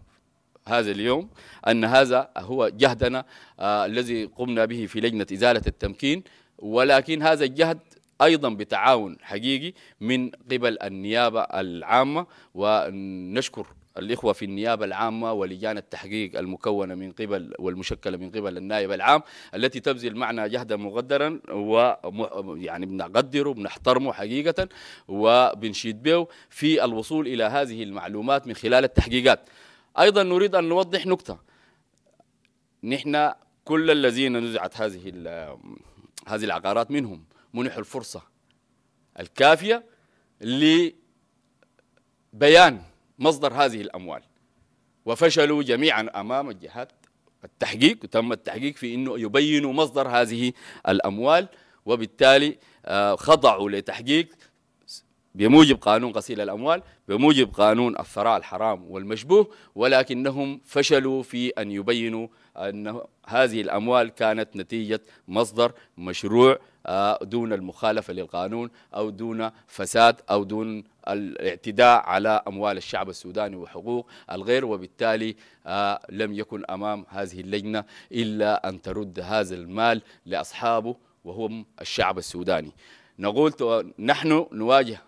هذا اليوم أن هذا هو جهدنا آه، الذي قمنا به في لجنة إزالة التمكين ولكن هذا الجهد ايضا بتعاون حقيقي من قبل النيابه العامه ونشكر الاخوه في النيابه العامه ولجان التحقيق المكونه من قبل والمشكله من قبل النائب العام التي تبذل معنا جهدا مقدرا و يعني بنقدره بنحترمه حقيقه وبنشيد به في الوصول الى هذه المعلومات من خلال التحقيقات أيضا نريد أن نوضح نكتة نحن كل الذين نزعت هذه هذه العقارات منهم منحوا الفرصة الكافية لبيان مصدر هذه الأموال وفشلوا جميعا أمام الجهات التحقيق تم التحقيق في أنه يبينوا مصدر هذه الأموال وبالتالي آه، خضعوا لتحقيق بموجب قانون غسيل الأموال بموجب قانون الثراء الحرام والمشبوه ولكنهم فشلوا في أن يبينوا أن هذه الأموال كانت نتيجة مصدر مشروع آه، دون المخالفة للقانون أو دون فساد أو دون الاعتداء على أموال الشعب السوداني وحقوق الغير وبالتالي آه، لم يكن أمام هذه اللجنة إلا أن ترد هذا المال لأصحابه وهم الشعب السوداني نقول نحن نواجه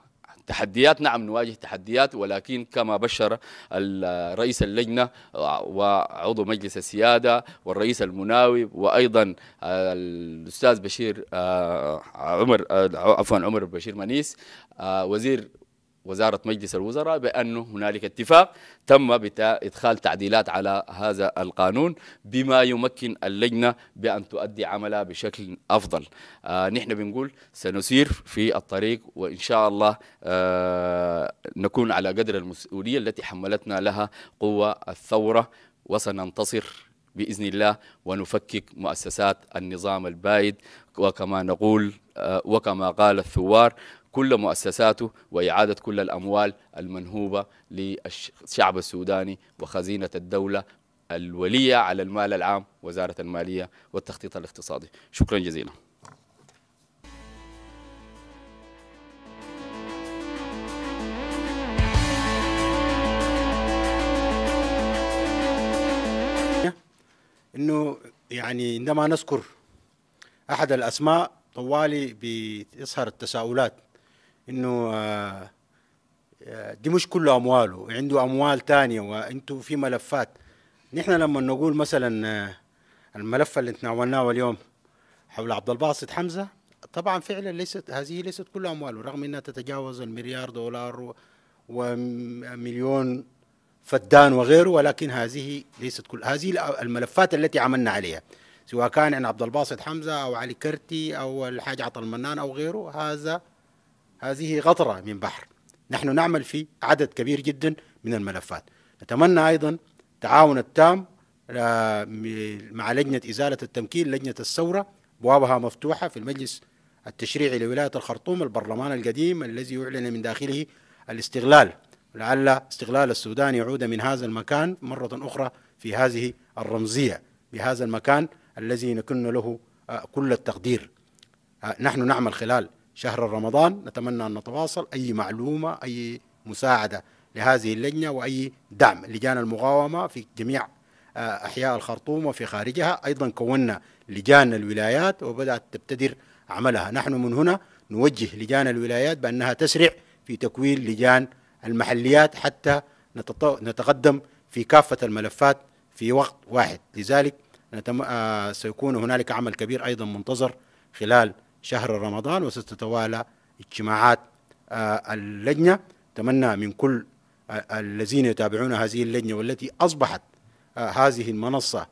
تحديات نعم نواجه تحديات ولكن كما بشر رئيس اللجنة وعضو مجلس السيادة والرئيس المناوب وأيضا آه، الأستاذ بشير آه، عمر آه، عفوا عمر بشير منيس وزير وزارة مجلس الوزراء بأنه هنالك اتفاق تم إدخال تعديلات على هذا القانون بما يمكن اللجنة بأن تؤدي عملها بشكل أفضل آه نحن بنقول سنسير في الطريق وإن شاء الله آه نكون على قدر المسؤولية التي حملتنا لها قوة الثورة وسننتصر باذن الله ونفكك مؤسسات النظام البائد وكما نقول آه، وكما قال الثوار كل مؤسساته وإعادة كل الأموال المنهوبة للشعب السوداني وخزينة الدولة الولية على المال العام وزارة المالية والتخطيط الاقتصادي شكرا جزيلا انه يعني عندما نذكر احد الاسماء طوالي بيظهر التساؤلات انه آه، دي مش كله امواله عنده اموال تانية وانتوا في ملفات نحن لما نقول مثلا آه، الملف اللي تناولناه اليوم حول عبد الباسط حمزه طبعا فعلا ليست هذه ليست كل امواله رغم انها تتجاوز المليار دولار ومليون فدان وغيره ولكن هذه ليست كل هذه الملفات التي عملنا عليها سواء كان عن عبد الباسط حمزه او علي كرتي او الحاج عطل المنان او غيره هذا هذه غطرة من بحر نحن نعمل في عدد كبير جدا من الملفات نتمنى أيضا تعاون التام آه، مع لجنة إزالة التمكين لجنة الثورة بوابها مفتوحة في المجلس التشريعي لولاية الخرطوم البرلمان القديم الذي يعلن من داخله الاستغلال لعل استغلال السودان يعود من هذا المكان مرة أخرى في هذه الرمزية بهذا المكان الذي نكن له آه، كل التقدير آه، نحن نعمل خلال شهر رمضان نتمنى أن نتواصل أي معلومة أي مساعدة لهذه اللجنة وأي دعم لجان المقاومة في جميع آه، أحياء الخرطوم وفي خارجها أيضا كونا لجان الولايات وبدأت تبتدر عملها نحن من هنا نوجه لجان الولايات بأنها تسرع في تكوين لجان المحليات حتى نتقدم في كافة الملفات في وقت واحد لذلك آه، سيكون هنالك عمل كبير أيضا منتظر خلال شهر رمضان وستتوالى اجتماعات آه، اللجنة أتمنى من كل آه، الذين يتابعون هذه اللجنة والتي أصبحت آه، هذه المنصة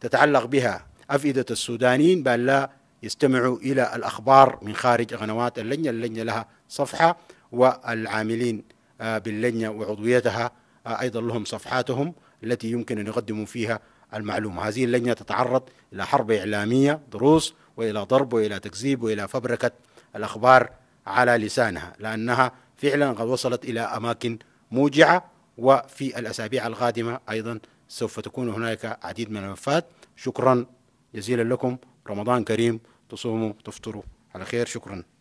تتعلق بها أفئدة السودانيين بأن لا يستمعوا إلى الأخبار من خارج قنوات اللجنة اللجنة لها صفحة والعاملين باللجنة وعضويتها أيضا لهم صفحاتهم التي يمكن أن يقدموا فيها المعلومة هذه اللجنة تتعرض إلى حرب إعلامية دروس وإلى ضرب وإلى تكذيب وإلى فبركة الأخبار على لسانها لأنها فعلا قد وصلت إلى أماكن موجعة وفي الأسابيع القادمة أيضا سوف تكون هناك عديد من الوفات شكرا جزيلا لكم رمضان كريم تصوموا تفطروا على خير شكرا